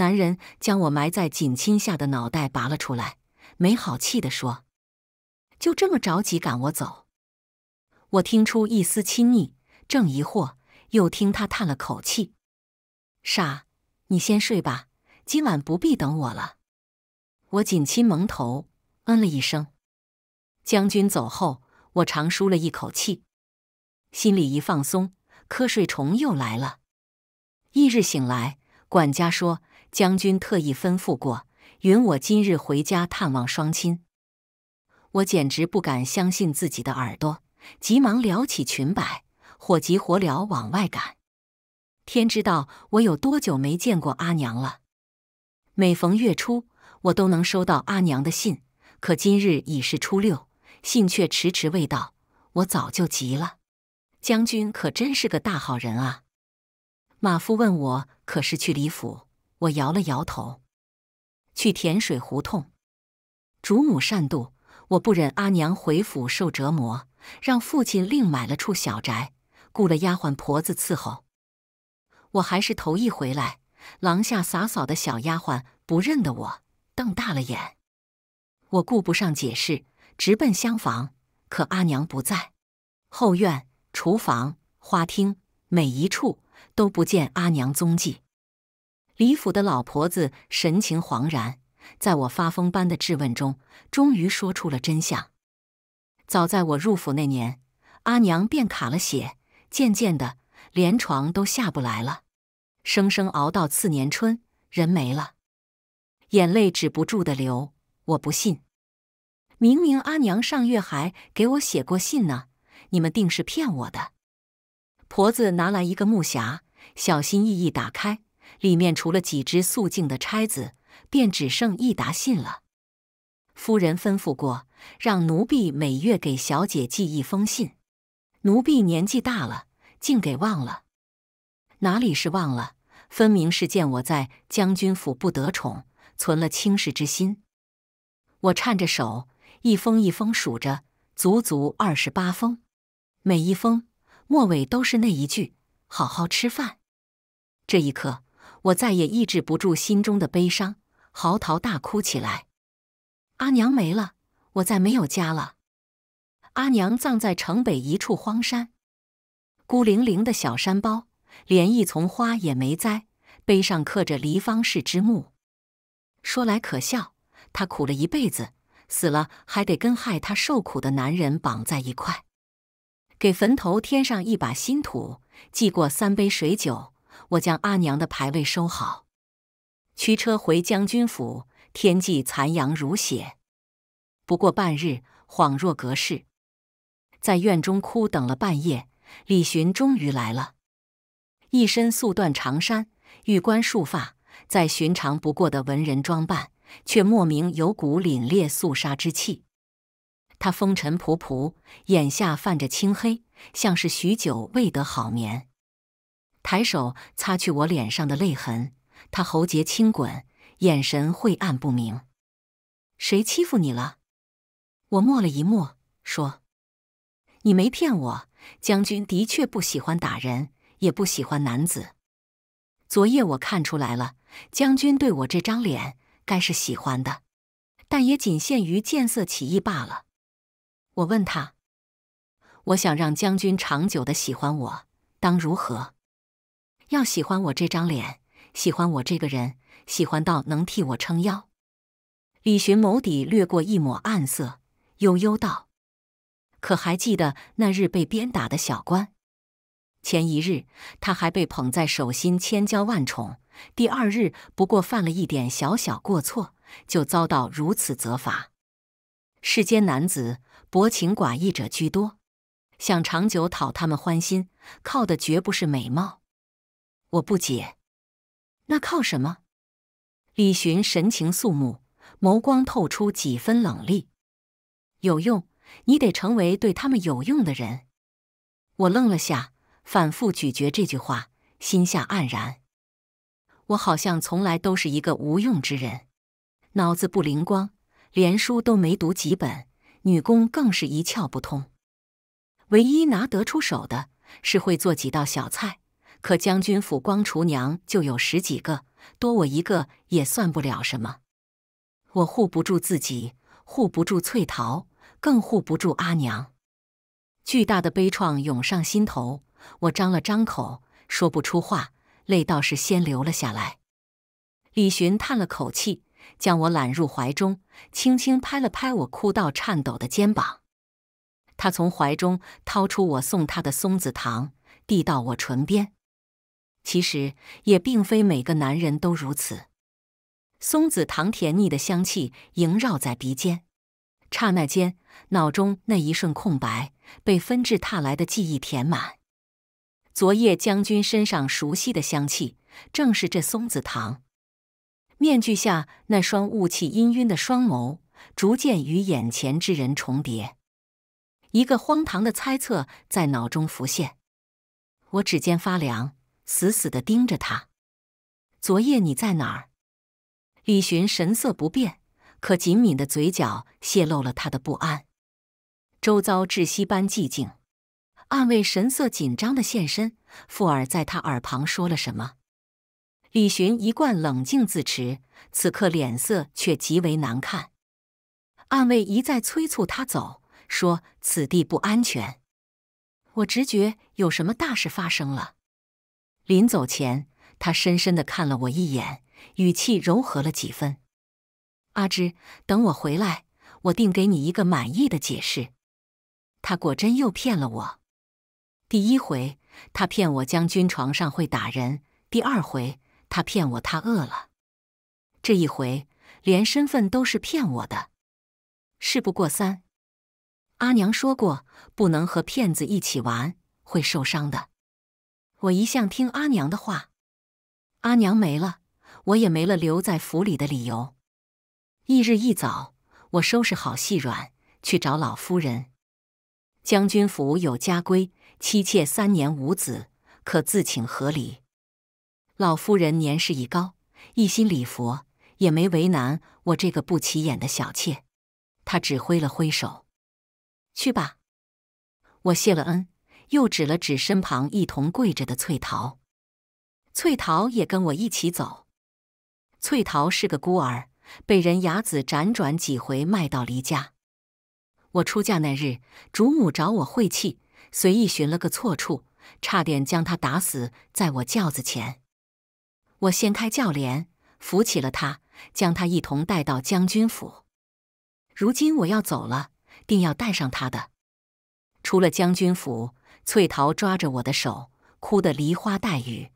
男人将我埋在锦衾下的脑袋拔了出来。没好气的说：“就这么着急赶我走？”我听出一丝亲昵，正疑惑，又听他叹了口气：“傻，你先睡吧，今晚不必等我了。”我紧亲蒙头，嗯了一声。将军走后，我长舒了一口气，心里一放松，瞌睡虫又来了。翌日醒来，管家说：“将军特意吩咐过。”允我今日回家探望双亲，我简直不敢相信自己的耳朵，急忙撩起裙摆，火急火燎往外赶。天知道我有多久没见过阿娘了。每逢月初，我都能收到阿娘的信，可今日已是初六，信却迟迟未到，我早就急了。将军可真是个大好人啊！马夫问我可是去李府，我摇了摇头。去甜水胡同，主母善妒，我不忍阿娘回府受折磨，让父亲另买了处小宅，雇了丫鬟婆子伺候。我还是头一回来，廊下洒扫的小丫鬟不认得我，瞪大了眼。我顾不上解释，直奔厢房，可阿娘不在。后院、厨房、花厅，每一处都不见阿娘踪迹。李府的老婆子神情惶然，在我发疯般的质问中，终于说出了真相。早在我入府那年，阿娘便卡了血，渐渐的连床都下不来了，生生熬到次年春，人没了，眼泪止不住的流。我不信，明明阿娘上月还给我写过信呢，你们定是骗我的。婆子拿来一个木匣，小心翼翼打开。里面除了几支素净的钗子，便只剩一沓信了。夫人吩咐过，让奴婢每月给小姐寄一封信。奴婢年纪大了，竟给忘了。哪里是忘了，分明是见我在将军府不得宠，存了轻视之心。我颤着手，一封一封数着，足足二十八封。每一封末尾都是那一句：“好好吃饭。”这一刻。我再也抑制不住心中的悲伤，嚎啕大哭起来。阿娘没了，我再没有家了。阿娘葬在城北一处荒山，孤零零的小山包，连一丛花也没栽，碑上刻着“离芳氏之墓”。说来可笑，她苦了一辈子，死了还得跟害她受苦的男人绑在一块，给坟头添上一把新土，祭过三杯水酒。我将阿娘的牌位收好，驱车回将军府。天际残阳如血，不过半日，恍若隔世。在院中哭等了半夜，李寻终于来了。一身素缎长衫，玉冠束发，在寻常不过的文人装扮，却莫名有股凛冽肃杀之气。他风尘仆仆，眼下泛着青黑，像是许久未得好眠。抬手擦去我脸上的泪痕，他喉结轻滚，眼神晦暗不明。谁欺负你了？我默了一默，说：“你没骗我，将军的确不喜欢打人，也不喜欢男子。昨夜我看出来了，将军对我这张脸该是喜欢的，但也仅限于见色起意罢了。”我问他：“我想让将军长久的喜欢我，当如何？”要喜欢我这张脸，喜欢我这个人，喜欢到能替我撑腰。李寻眸底掠过一抹暗色，悠悠道：“可还记得那日被鞭打的小官？前一日他还被捧在手心，千娇万宠；第二日不过犯了一点小小过错，就遭到如此责罚。世间男子薄情寡义者居多，想长久讨他们欢心，靠的绝不是美貌。”我不解，那靠什么？李寻神情肃穆，眸光透出几分冷厉。有用，你得成为对他们有用的人。我愣了下，反复咀嚼这句话，心下黯然。我好像从来都是一个无用之人，脑子不灵光，连书都没读几本，女工更是一窍不通。唯一拿得出手的是会做几道小菜。可将军府光厨娘就有十几个，多我一个也算不了什么。我护不住自己，护不住翠桃，更护不住阿娘。巨大的悲怆涌上心头，我张了张口，说不出话，泪倒是先流了下来。李寻叹了口气，将我揽入怀中，轻轻拍了拍我哭到颤抖的肩膀。他从怀中掏出我送他的松子糖，递到我唇边。其实也并非每个男人都如此。松子糖甜腻的香气萦绕在鼻尖，刹那间，脑中那一瞬空白被纷至沓来的记忆填满。昨夜将军身上熟悉的香气，正是这松子糖。面具下那双雾气氤氲的双眸，逐渐与眼前之人重叠。一个荒唐的猜测在脑中浮现，我指尖发凉。死死的盯着他。昨夜你在哪儿？李寻神色不变，可紧抿的嘴角泄露了他的不安。周遭窒息般寂静，暗卫神色紧张的现身，附耳在他耳旁说了什么。李寻一贯冷静自持，此刻脸色却极为难看。暗卫一再催促他走，说此地不安全。我直觉有什么大事发生了。临走前，他深深的看了我一眼，语气柔和了几分：“阿芝，等我回来，我定给你一个满意的解释。”他果真又骗了我。第一回，他骗我将军床上会打人；第二回，他骗我他饿了；这一回，连身份都是骗我的。事不过三，阿娘说过，不能和骗子一起玩，会受伤的。我一向听阿娘的话，阿娘没了，我也没了留在府里的理由。翌日一早，我收拾好细软，去找老夫人。将军府有家规，妻妾三年无子，可自请合礼。老夫人年事已高，一心礼佛，也没为难我这个不起眼的小妾。她只挥了挥手：“去吧。”我谢了恩。又指了指身旁一同跪着的翠桃，翠桃也跟我一起走。翠桃是个孤儿，被人伢子辗转几回卖到离家。我出嫁那日，主母找我晦气，随意寻了个错处，差点将她打死在我轿子前。我掀开轿帘，扶起了她，将她一同带到将军府。如今我要走了，定要带上她的。出了将军府。翠桃抓着我的手，哭得梨花带雨。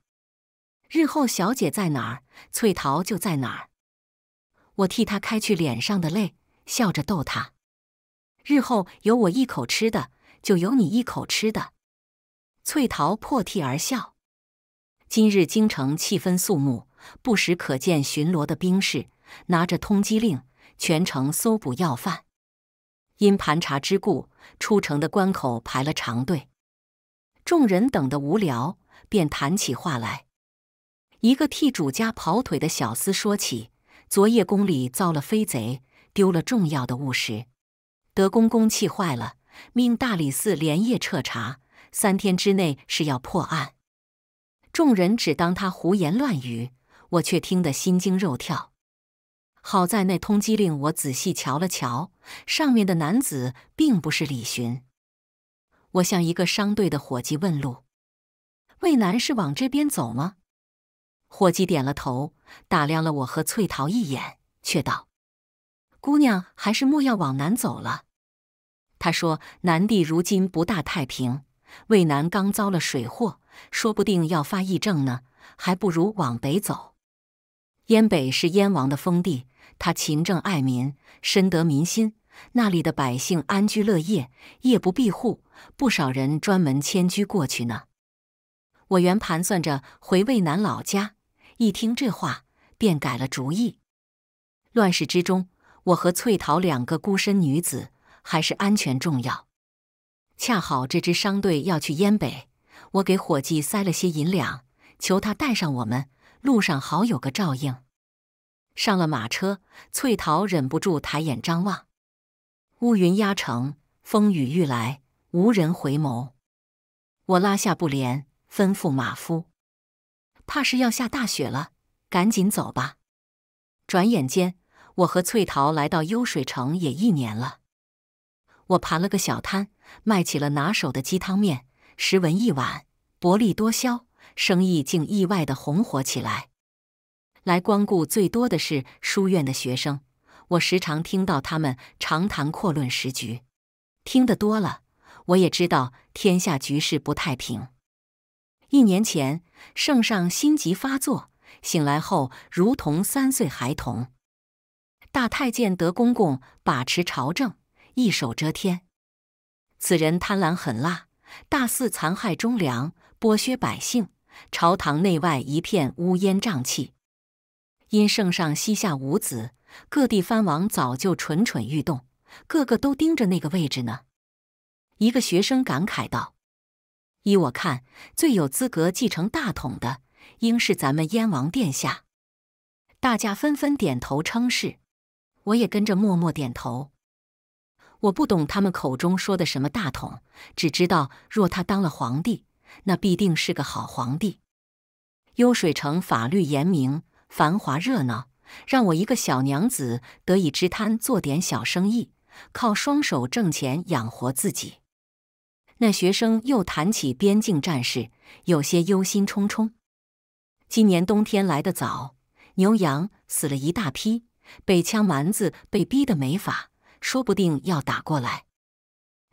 日后小姐在哪儿，翠桃就在哪儿。我替她开去脸上的泪，笑着逗她。日后有我一口吃的，就有你一口吃的。翠桃破涕而笑。今日京城气氛肃穆，不时可见巡逻的兵士拿着通缉令，全城搜捕要犯。因盘查之故，出城的关口排了长队。众人等得无聊，便谈起话来。一个替主家跑腿的小厮说起，昨夜宫里遭了飞贼，丢了重要的物什。德公公气坏了，命大理寺连夜彻查，三天之内是要破案。众人只当他胡言乱语，我却听得心惊肉跳。好在那通缉令我仔细瞧了瞧，上面的男子并不是李寻。我向一个商队的伙计问路：“魏南是往这边走吗？”伙计点了头，打量了我和翠桃一眼，却道：“姑娘还是莫要往南走了。”他说：“南地如今不大太平，渭南刚遭了水祸，说不定要发疫症呢。还不如往北走。燕北是燕王的封地，他勤政爱民，深得民心。”那里的百姓安居乐业，夜不闭户，不少人专门迁居过去呢。我原盘算着回渭南老家，一听这话便改了主意。乱世之中，我和翠桃两个孤身女子，还是安全重要。恰好这支商队要去燕北，我给伙计塞了些银两，求他带上我们，路上好有个照应。上了马车，翠桃忍不住抬眼张望。乌云压城，风雨欲来，无人回眸。我拉下布帘，吩咐马夫：“怕是要下大雪了，赶紧走吧。”转眼间，我和翠桃来到幽水城也一年了。我盘了个小摊，卖起了拿手的鸡汤面，十文一碗，薄利多销，生意竟意外的红火起来。来光顾最多的是书院的学生。我时常听到他们长谈阔论时局，听得多了，我也知道天下局势不太平。一年前，圣上心疾发作，醒来后如同三岁孩童。大太监德公公把持朝政，一手遮天。此人贪婪狠辣，大肆残害忠良，剥削百姓，朝堂内外一片乌烟瘴气。因圣上膝下无子。各地藩王早就蠢蠢欲动，个个都盯着那个位置呢。一个学生感慨道：“依我看，最有资格继承大统的，应是咱们燕王殿下。”大家纷纷点头称是。我也跟着默默点头。我不懂他们口中说的什么“大统”，只知道若他当了皇帝，那必定是个好皇帝。幽水城法律严明，繁华热闹。让我一个小娘子得以支摊做点小生意，靠双手挣钱养活自己。那学生又谈起边境战事，有些忧心忡忡。今年冬天来得早，牛羊死了一大批，北枪蛮子被逼得没法，说不定要打过来。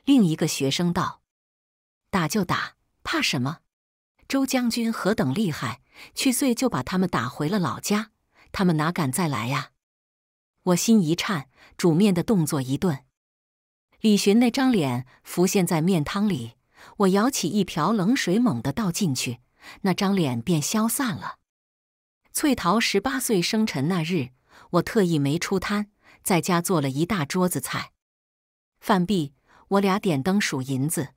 另一个学生道：“打就打，怕什么？周将军何等厉害，去岁就把他们打回了老家。”他们哪敢再来呀！我心一颤，煮面的动作一顿。李寻那张脸浮现在面汤里，我舀起一瓢冷水，猛地倒进去，那张脸便消散了。翠桃十八岁生辰那日，我特意没出摊，在家做了一大桌子菜。饭毕，我俩点灯数银子。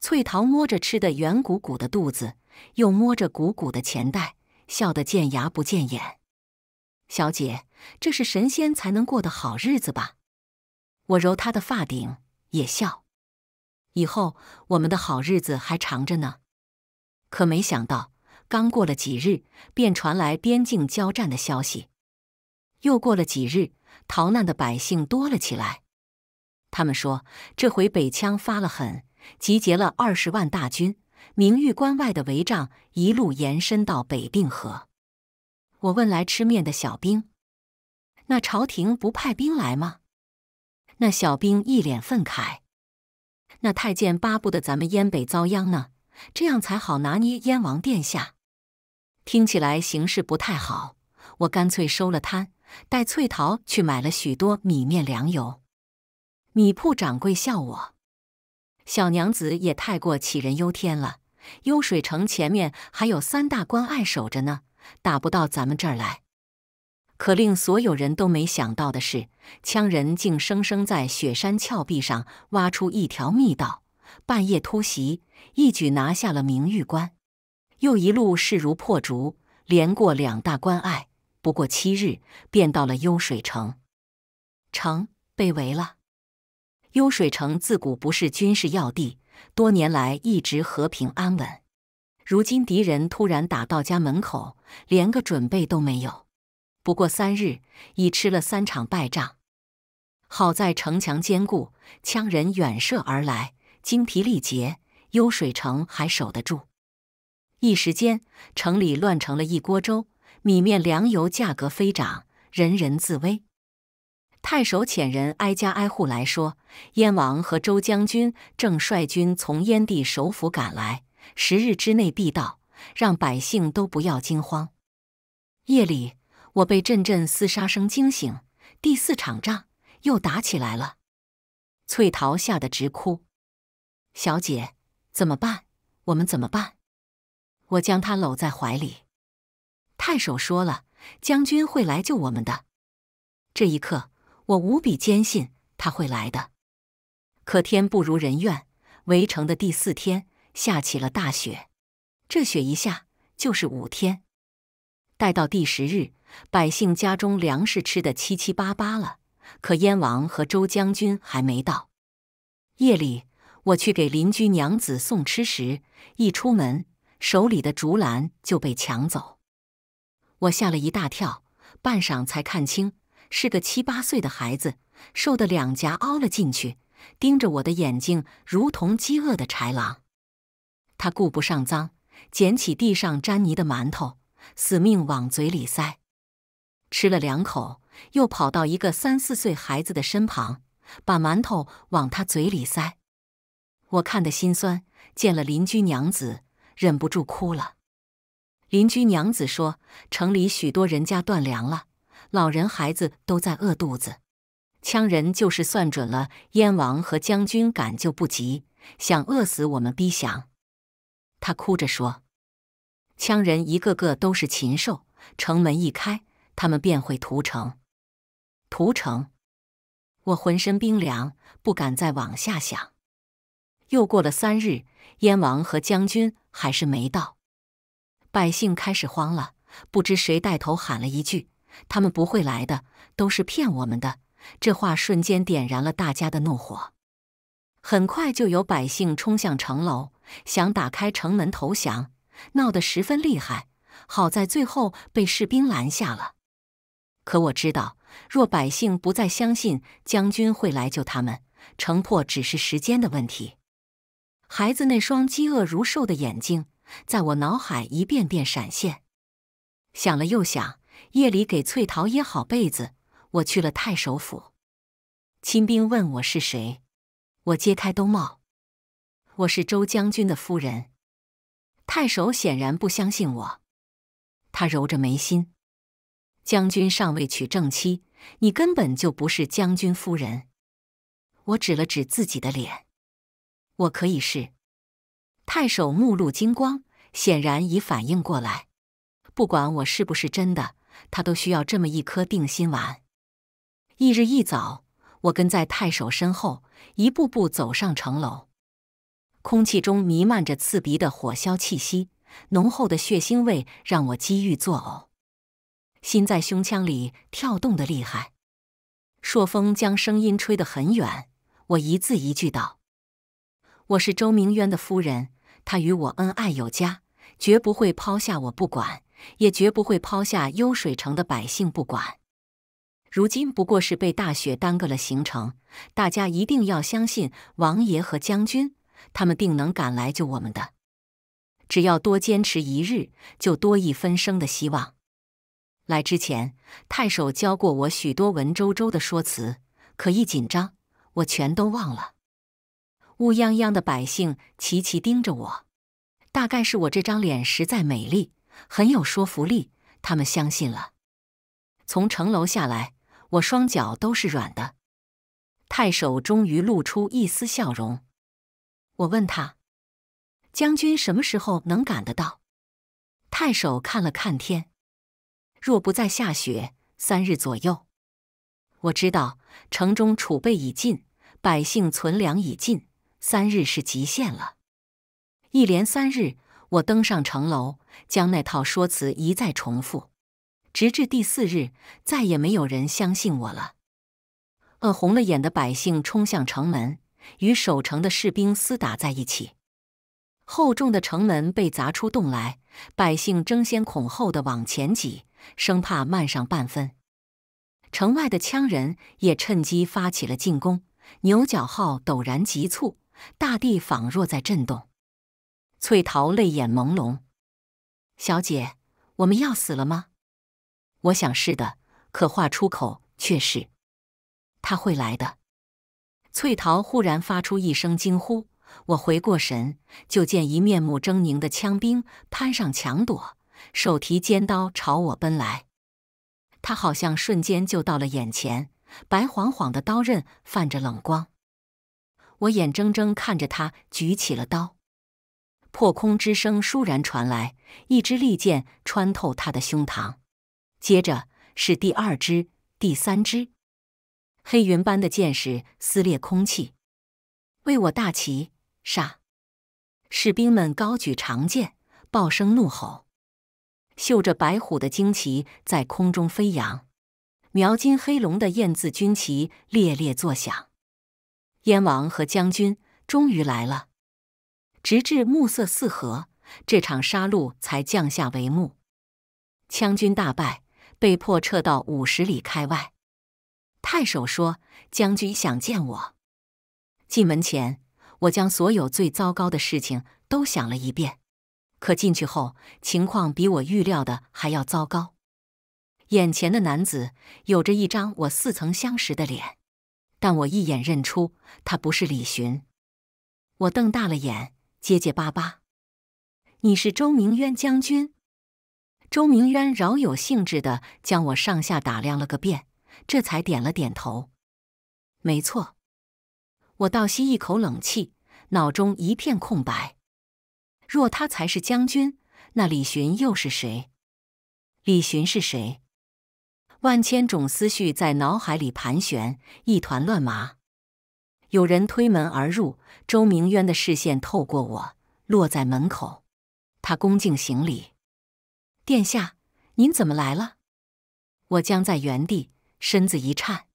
翠桃摸着吃的圆鼓鼓的肚子，又摸着鼓鼓的钱袋，笑得见牙不见眼。小姐，这是神仙才能过的好日子吧？我揉他的发顶，也笑。以后我们的好日子还长着呢。可没想到，刚过了几日，便传来边境交战的消息。又过了几日，逃难的百姓多了起来。他们说，这回北羌发了狠，集结了二十万大军，明玉关外的围帐一路延伸到北定河。我问来吃面的小兵：“那朝廷不派兵来吗？”那小兵一脸愤慨：“那太监巴不得咱们燕北遭殃呢，这样才好拿捏燕王殿下。”听起来形势不太好，我干脆收了摊，带翠桃去买了许多米面粮油。米铺掌柜笑我：“小娘子也太过杞人忧天了，幽水城前面还有三大关隘守着呢。”打不到咱们这儿来，可令所有人都没想到的是，羌人竟生生在雪山峭壁上挖出一条密道，半夜突袭，一举拿下了明玉关，又一路势如破竹，连过两大关隘，不过七日便到了幽水城。城被围了。幽水城自古不是军事要地，多年来一直和平安稳。如今敌人突然打到家门口，连个准备都没有。不过三日，已吃了三场败仗。好在城墙坚固，羌人远射而来，精疲力竭，幽水城还守得住。一时间，城里乱成了一锅粥，米面粮油价格飞涨，人人自危。太守遣人挨家挨户来说，燕王和周将军正率军从燕地首府赶来。十日之内必到，让百姓都不要惊慌。夜里，我被阵阵厮杀声惊醒，第四场仗又打起来了。翠桃吓得直哭：“小姐，怎么办？我们怎么办？”我将她搂在怀里。太守说了，将军会来救我们的。这一刻，我无比坚信他会来的。可天不如人愿，围城的第四天。下起了大雪，这雪一下就是五天。待到第十日，百姓家中粮食吃的七七八八了，可燕王和周将军还没到。夜里，我去给邻居娘子送吃时，一出门，手里的竹篮就被抢走。我吓了一大跳，半晌才看清是个七八岁的孩子，瘦的两颊凹了进去，盯着我的眼睛，如同饥饿的豺狼。他顾不上脏，捡起地上沾泥的馒头，死命往嘴里塞。吃了两口，又跑到一个三四岁孩子的身旁，把馒头往他嘴里塞。我看的心酸，见了邻居娘子，忍不住哭了。邻居娘子说：“城里许多人家断粮了，老人孩子都在饿肚子。羌人就是算准了燕王和将军赶就不及，想饿死我们逼降。”他哭着说：“羌人一个个都是禽兽，城门一开，他们便会屠城。屠城！我浑身冰凉，不敢再往下想。”又过了三日，燕王和将军还是没到，百姓开始慌了。不知谁带头喊了一句：“他们不会来的，都是骗我们的！”这话瞬间点燃了大家的怒火。很快就有百姓冲向城楼，想打开城门投降，闹得十分厉害。好在最后被士兵拦下了。可我知道，若百姓不再相信将军会来救他们，城破只是时间的问题。孩子那双饥饿如兽的眼睛，在我脑海一遍遍闪现。想了又想，夜里给翠桃掖好被子，我去了太守府。亲兵问我是谁。我揭开兜帽，我是周将军的夫人。太守显然不相信我，他揉着眉心。将军尚未娶正妻，你根本就不是将军夫人。我指了指自己的脸，我可以是。太守目露精光，显然已反应过来。不管我是不是真的，他都需要这么一颗定心丸。翌日一早。我跟在太守身后，一步步走上城楼。空气中弥漫着刺鼻的火硝气息，浓厚的血腥味让我几欲作呕，心在胸腔里跳动的厉害。朔风将声音吹得很远，我一字一句道：“我是周明渊的夫人，他与我恩爱有加，绝不会抛下我不管，也绝不会抛下幽水城的百姓不管。”如今不过是被大雪耽搁了行程，大家一定要相信王爷和将军，他们定能赶来救我们的。只要多坚持一日，就多一分生的希望。来之前，太守教过我许多文绉绉的说辞，可一紧张，我全都忘了。乌泱泱的百姓齐齐盯着我，大概是我这张脸实在美丽，很有说服力，他们相信了。从城楼下来。我双脚都是软的，太守终于露出一丝笑容。我问他：“将军什么时候能赶得到？”太守看了看天：“若不再下雪，三日左右。”我知道城中储备已尽，百姓存粮已尽，三日是极限了。一连三日，我登上城楼，将那套说辞一再重复。直至第四日，再也没有人相信我了。饿红了眼的百姓冲向城门，与守城的士兵厮打在一起。厚重的城门被砸出洞来，百姓争先恐后的往前挤，生怕慢上半分。城外的羌人也趁机发起了进攻，牛角号陡然急促，大地仿若在震动。翠桃泪眼朦胧：“小姐，我们要死了吗？”我想是的，可话出口却是：“他会来的。”翠桃忽然发出一声惊呼，我回过神，就见一面目狰狞的枪兵攀上墙垛，手提尖刀朝我奔来。他好像瞬间就到了眼前，白晃晃的刀刃泛着冷光。我眼睁睁看着他举起了刀，破空之声倏然传来，一支利剑穿透他的胸膛。接着是第二支、第三支，黑云般的箭矢撕裂空气，为我大旗杀！士兵们高举长剑，暴声怒吼。绣着白虎的旌旗在空中飞扬，描金黑龙的燕字军旗猎猎作响。燕王和将军终于来了。直至暮色四合，这场杀戮才降下帷幕。羌军大败。被迫撤到五十里开外。太守说：“将军想见我。”进门前，我将所有最糟糕的事情都想了一遍。可进去后，情况比我预料的还要糟糕。眼前的男子有着一张我似曾相识的脸，但我一眼认出他不是李寻。我瞪大了眼，结结巴巴：“你是周明渊将军？”周明渊饶有兴致的将我上下打量了个遍，这才点了点头。没错，我倒吸一口冷气，脑中一片空白。若他才是将军，那李寻又是谁？李寻是谁？万千种思绪在脑海里盘旋，一团乱麻。有人推门而入，周明渊的视线透过我落在门口，他恭敬行礼。殿下，您怎么来了？我僵在原地，身子一颤，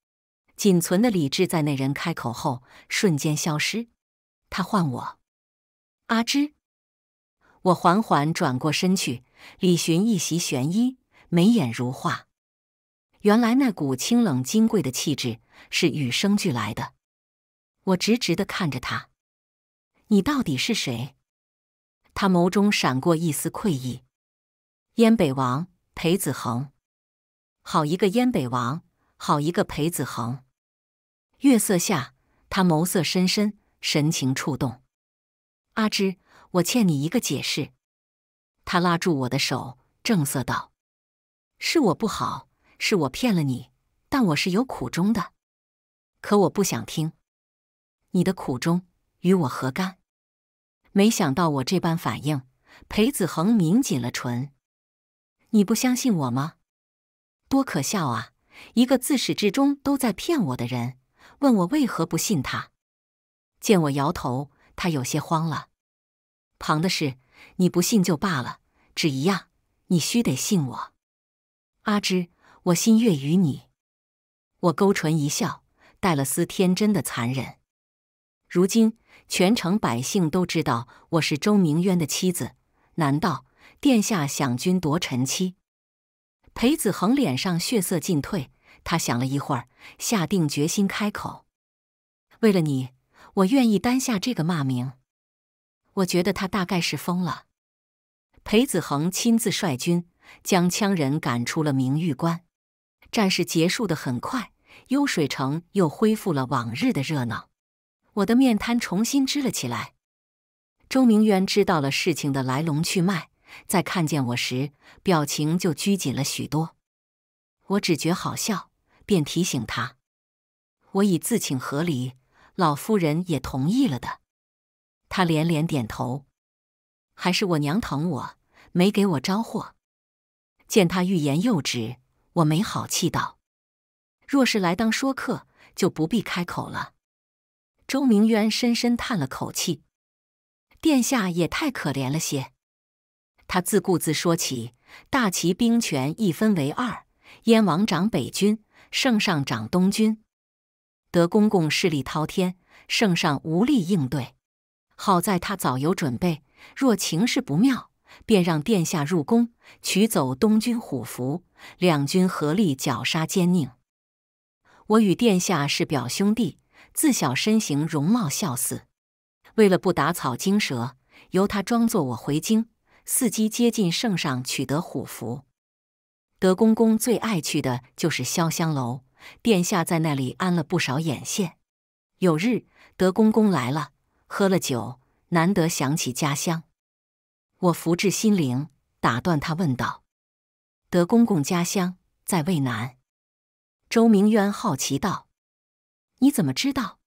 仅存的理智在那人开口后瞬间消失。他唤我阿芝，我缓缓转过身去，李寻一袭玄衣，眉眼如画。原来那股清冷金贵的气质是与生俱来的。我直直的看着他，你到底是谁？他眸中闪过一丝愧意。燕北王裴子恒，好一个燕北王，好一个裴子恒！月色下，他眸色深深，神情触动。阿芝，我欠你一个解释。他拉住我的手，正色道：“是我不好，是我骗了你，但我是有苦衷的。可我不想听你的苦衷，与我何干？”没想到我这般反应，裴子恒抿紧了唇。你不相信我吗？多可笑啊！一个自始至终都在骗我的人，问我为何不信他。见我摇头，他有些慌了。旁的是，你不信就罢了，只一样，你须得信我。阿芝，我心悦于你。我勾唇一笑，带了丝天真的残忍。如今，全城百姓都知道我是周明渊的妻子，难道？殿下想君夺臣妻，裴子恒脸上血色尽退，他想了一会儿，下定决心开口：“为了你，我愿意担下这个骂名。”我觉得他大概是疯了。裴子恒亲自率军将羌人赶出了明玉关，战事结束的很快。幽水城又恢复了往日的热闹。我的面瘫重新支了起来。周明渊知道了事情的来龙去脉。在看见我时，表情就拘谨了许多。我只觉好笑，便提醒他：“我已自请和离，老夫人也同意了的。”他连连点头，还是我娘疼我，没给我招祸。见他欲言又止，我没好气道：“若是来当说客，就不必开口了。”周明渊深深叹了口气：“殿下也太可怜了些。”他自顾自说起：“大齐兵权一分为二，燕王掌北军，圣上掌东军。德公公势力滔天，圣上无力应对。好在他早有准备，若情势不妙，便让殿下入宫取走东军虎符，两军合力绞杀奸佞。我与殿下是表兄弟，自小身形容貌相似。为了不打草惊蛇，由他装作我回京。”伺机接近圣上，取得虎符。德公公最爱去的就是潇湘楼，殿下在那里安了不少眼线。有日，德公公来了，喝了酒，难得想起家乡。我福至心灵，打断他问道：“德公公家乡在渭南？”周明渊好奇道：“你怎么知道？”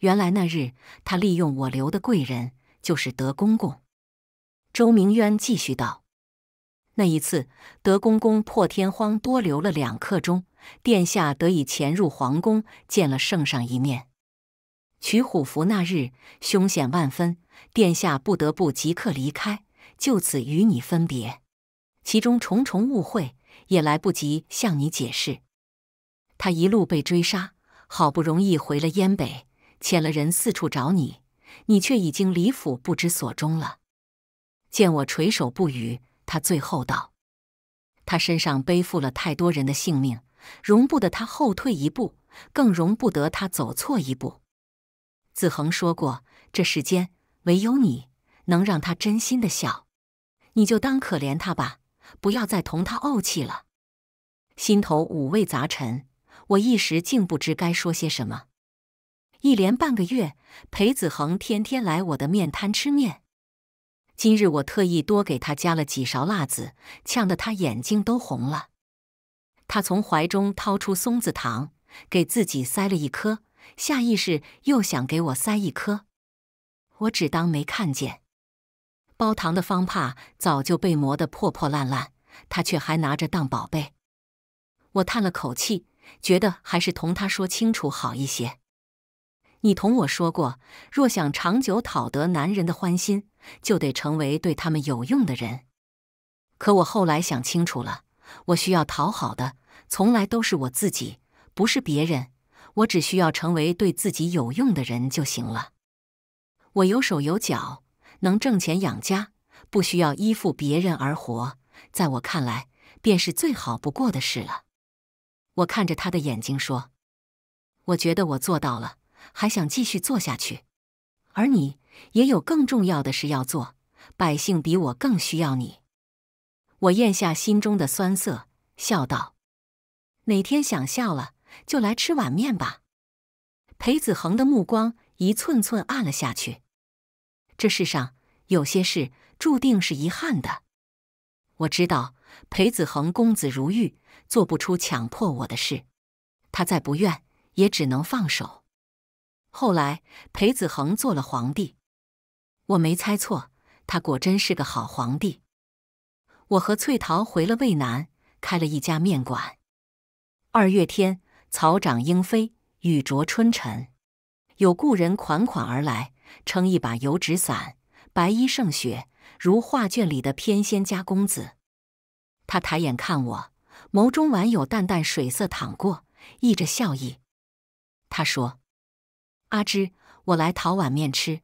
原来那日他利用我留的贵人，就是德公公。周明渊继续道：“那一次，德公公破天荒多留了两刻钟，殿下得以潜入皇宫见了圣上一面。取虎符那日，凶险万分，殿下不得不即刻离开，就此与你分别。其中重重误会，也来不及向你解释。他一路被追杀，好不容易回了燕北，遣了人四处找你，你却已经离府不知所终了。”见我垂首不语，他最后道：“他身上背负了太多人的性命，容不得他后退一步，更容不得他走错一步。”子恒说过：“这世间唯有你能让他真心的笑，你就当可怜他吧，不要再同他怄气了。”心头五味杂陈，我一时竟不知该说些什么。一连半个月，裴子恒天天来我的面摊吃面。今日我特意多给他加了几勺辣子，呛得他眼睛都红了。他从怀中掏出松子糖，给自己塞了一颗，下意识又想给我塞一颗。我只当没看见。包糖的方帕早就被磨得破破烂烂，他却还拿着当宝贝。我叹了口气，觉得还是同他说清楚好一些。你同我说过，若想长久讨得男人的欢心，就得成为对他们有用的人。可我后来想清楚了，我需要讨好的从来都是我自己，不是别人。我只需要成为对自己有用的人就行了。我有手有脚，能挣钱养家，不需要依附别人而活。在我看来，便是最好不过的事了。我看着他的眼睛说：“我觉得我做到了。”还想继续做下去，而你也有更重要的事要做。百姓比我更需要你。我咽下心中的酸涩，笑道：“哪天想笑了，就来吃碗面吧。”裴子恒的目光一寸寸暗了下去。这世上有些事注定是遗憾的。我知道裴子恒公子如玉，做不出强迫我的事。他再不愿，也只能放手。后来，裴子恒做了皇帝。我没猜错，他果真是个好皇帝。我和翠桃回了渭南，开了一家面馆。二月天，草长莺飞，雨着春尘。有故人款款而来，撑一把油纸伞，白衣胜雪，如画卷里的翩跹佳公子。他抬眼看我，眸中宛有淡淡水色淌过，溢着笑意。他说。阿芝，我来讨碗面吃。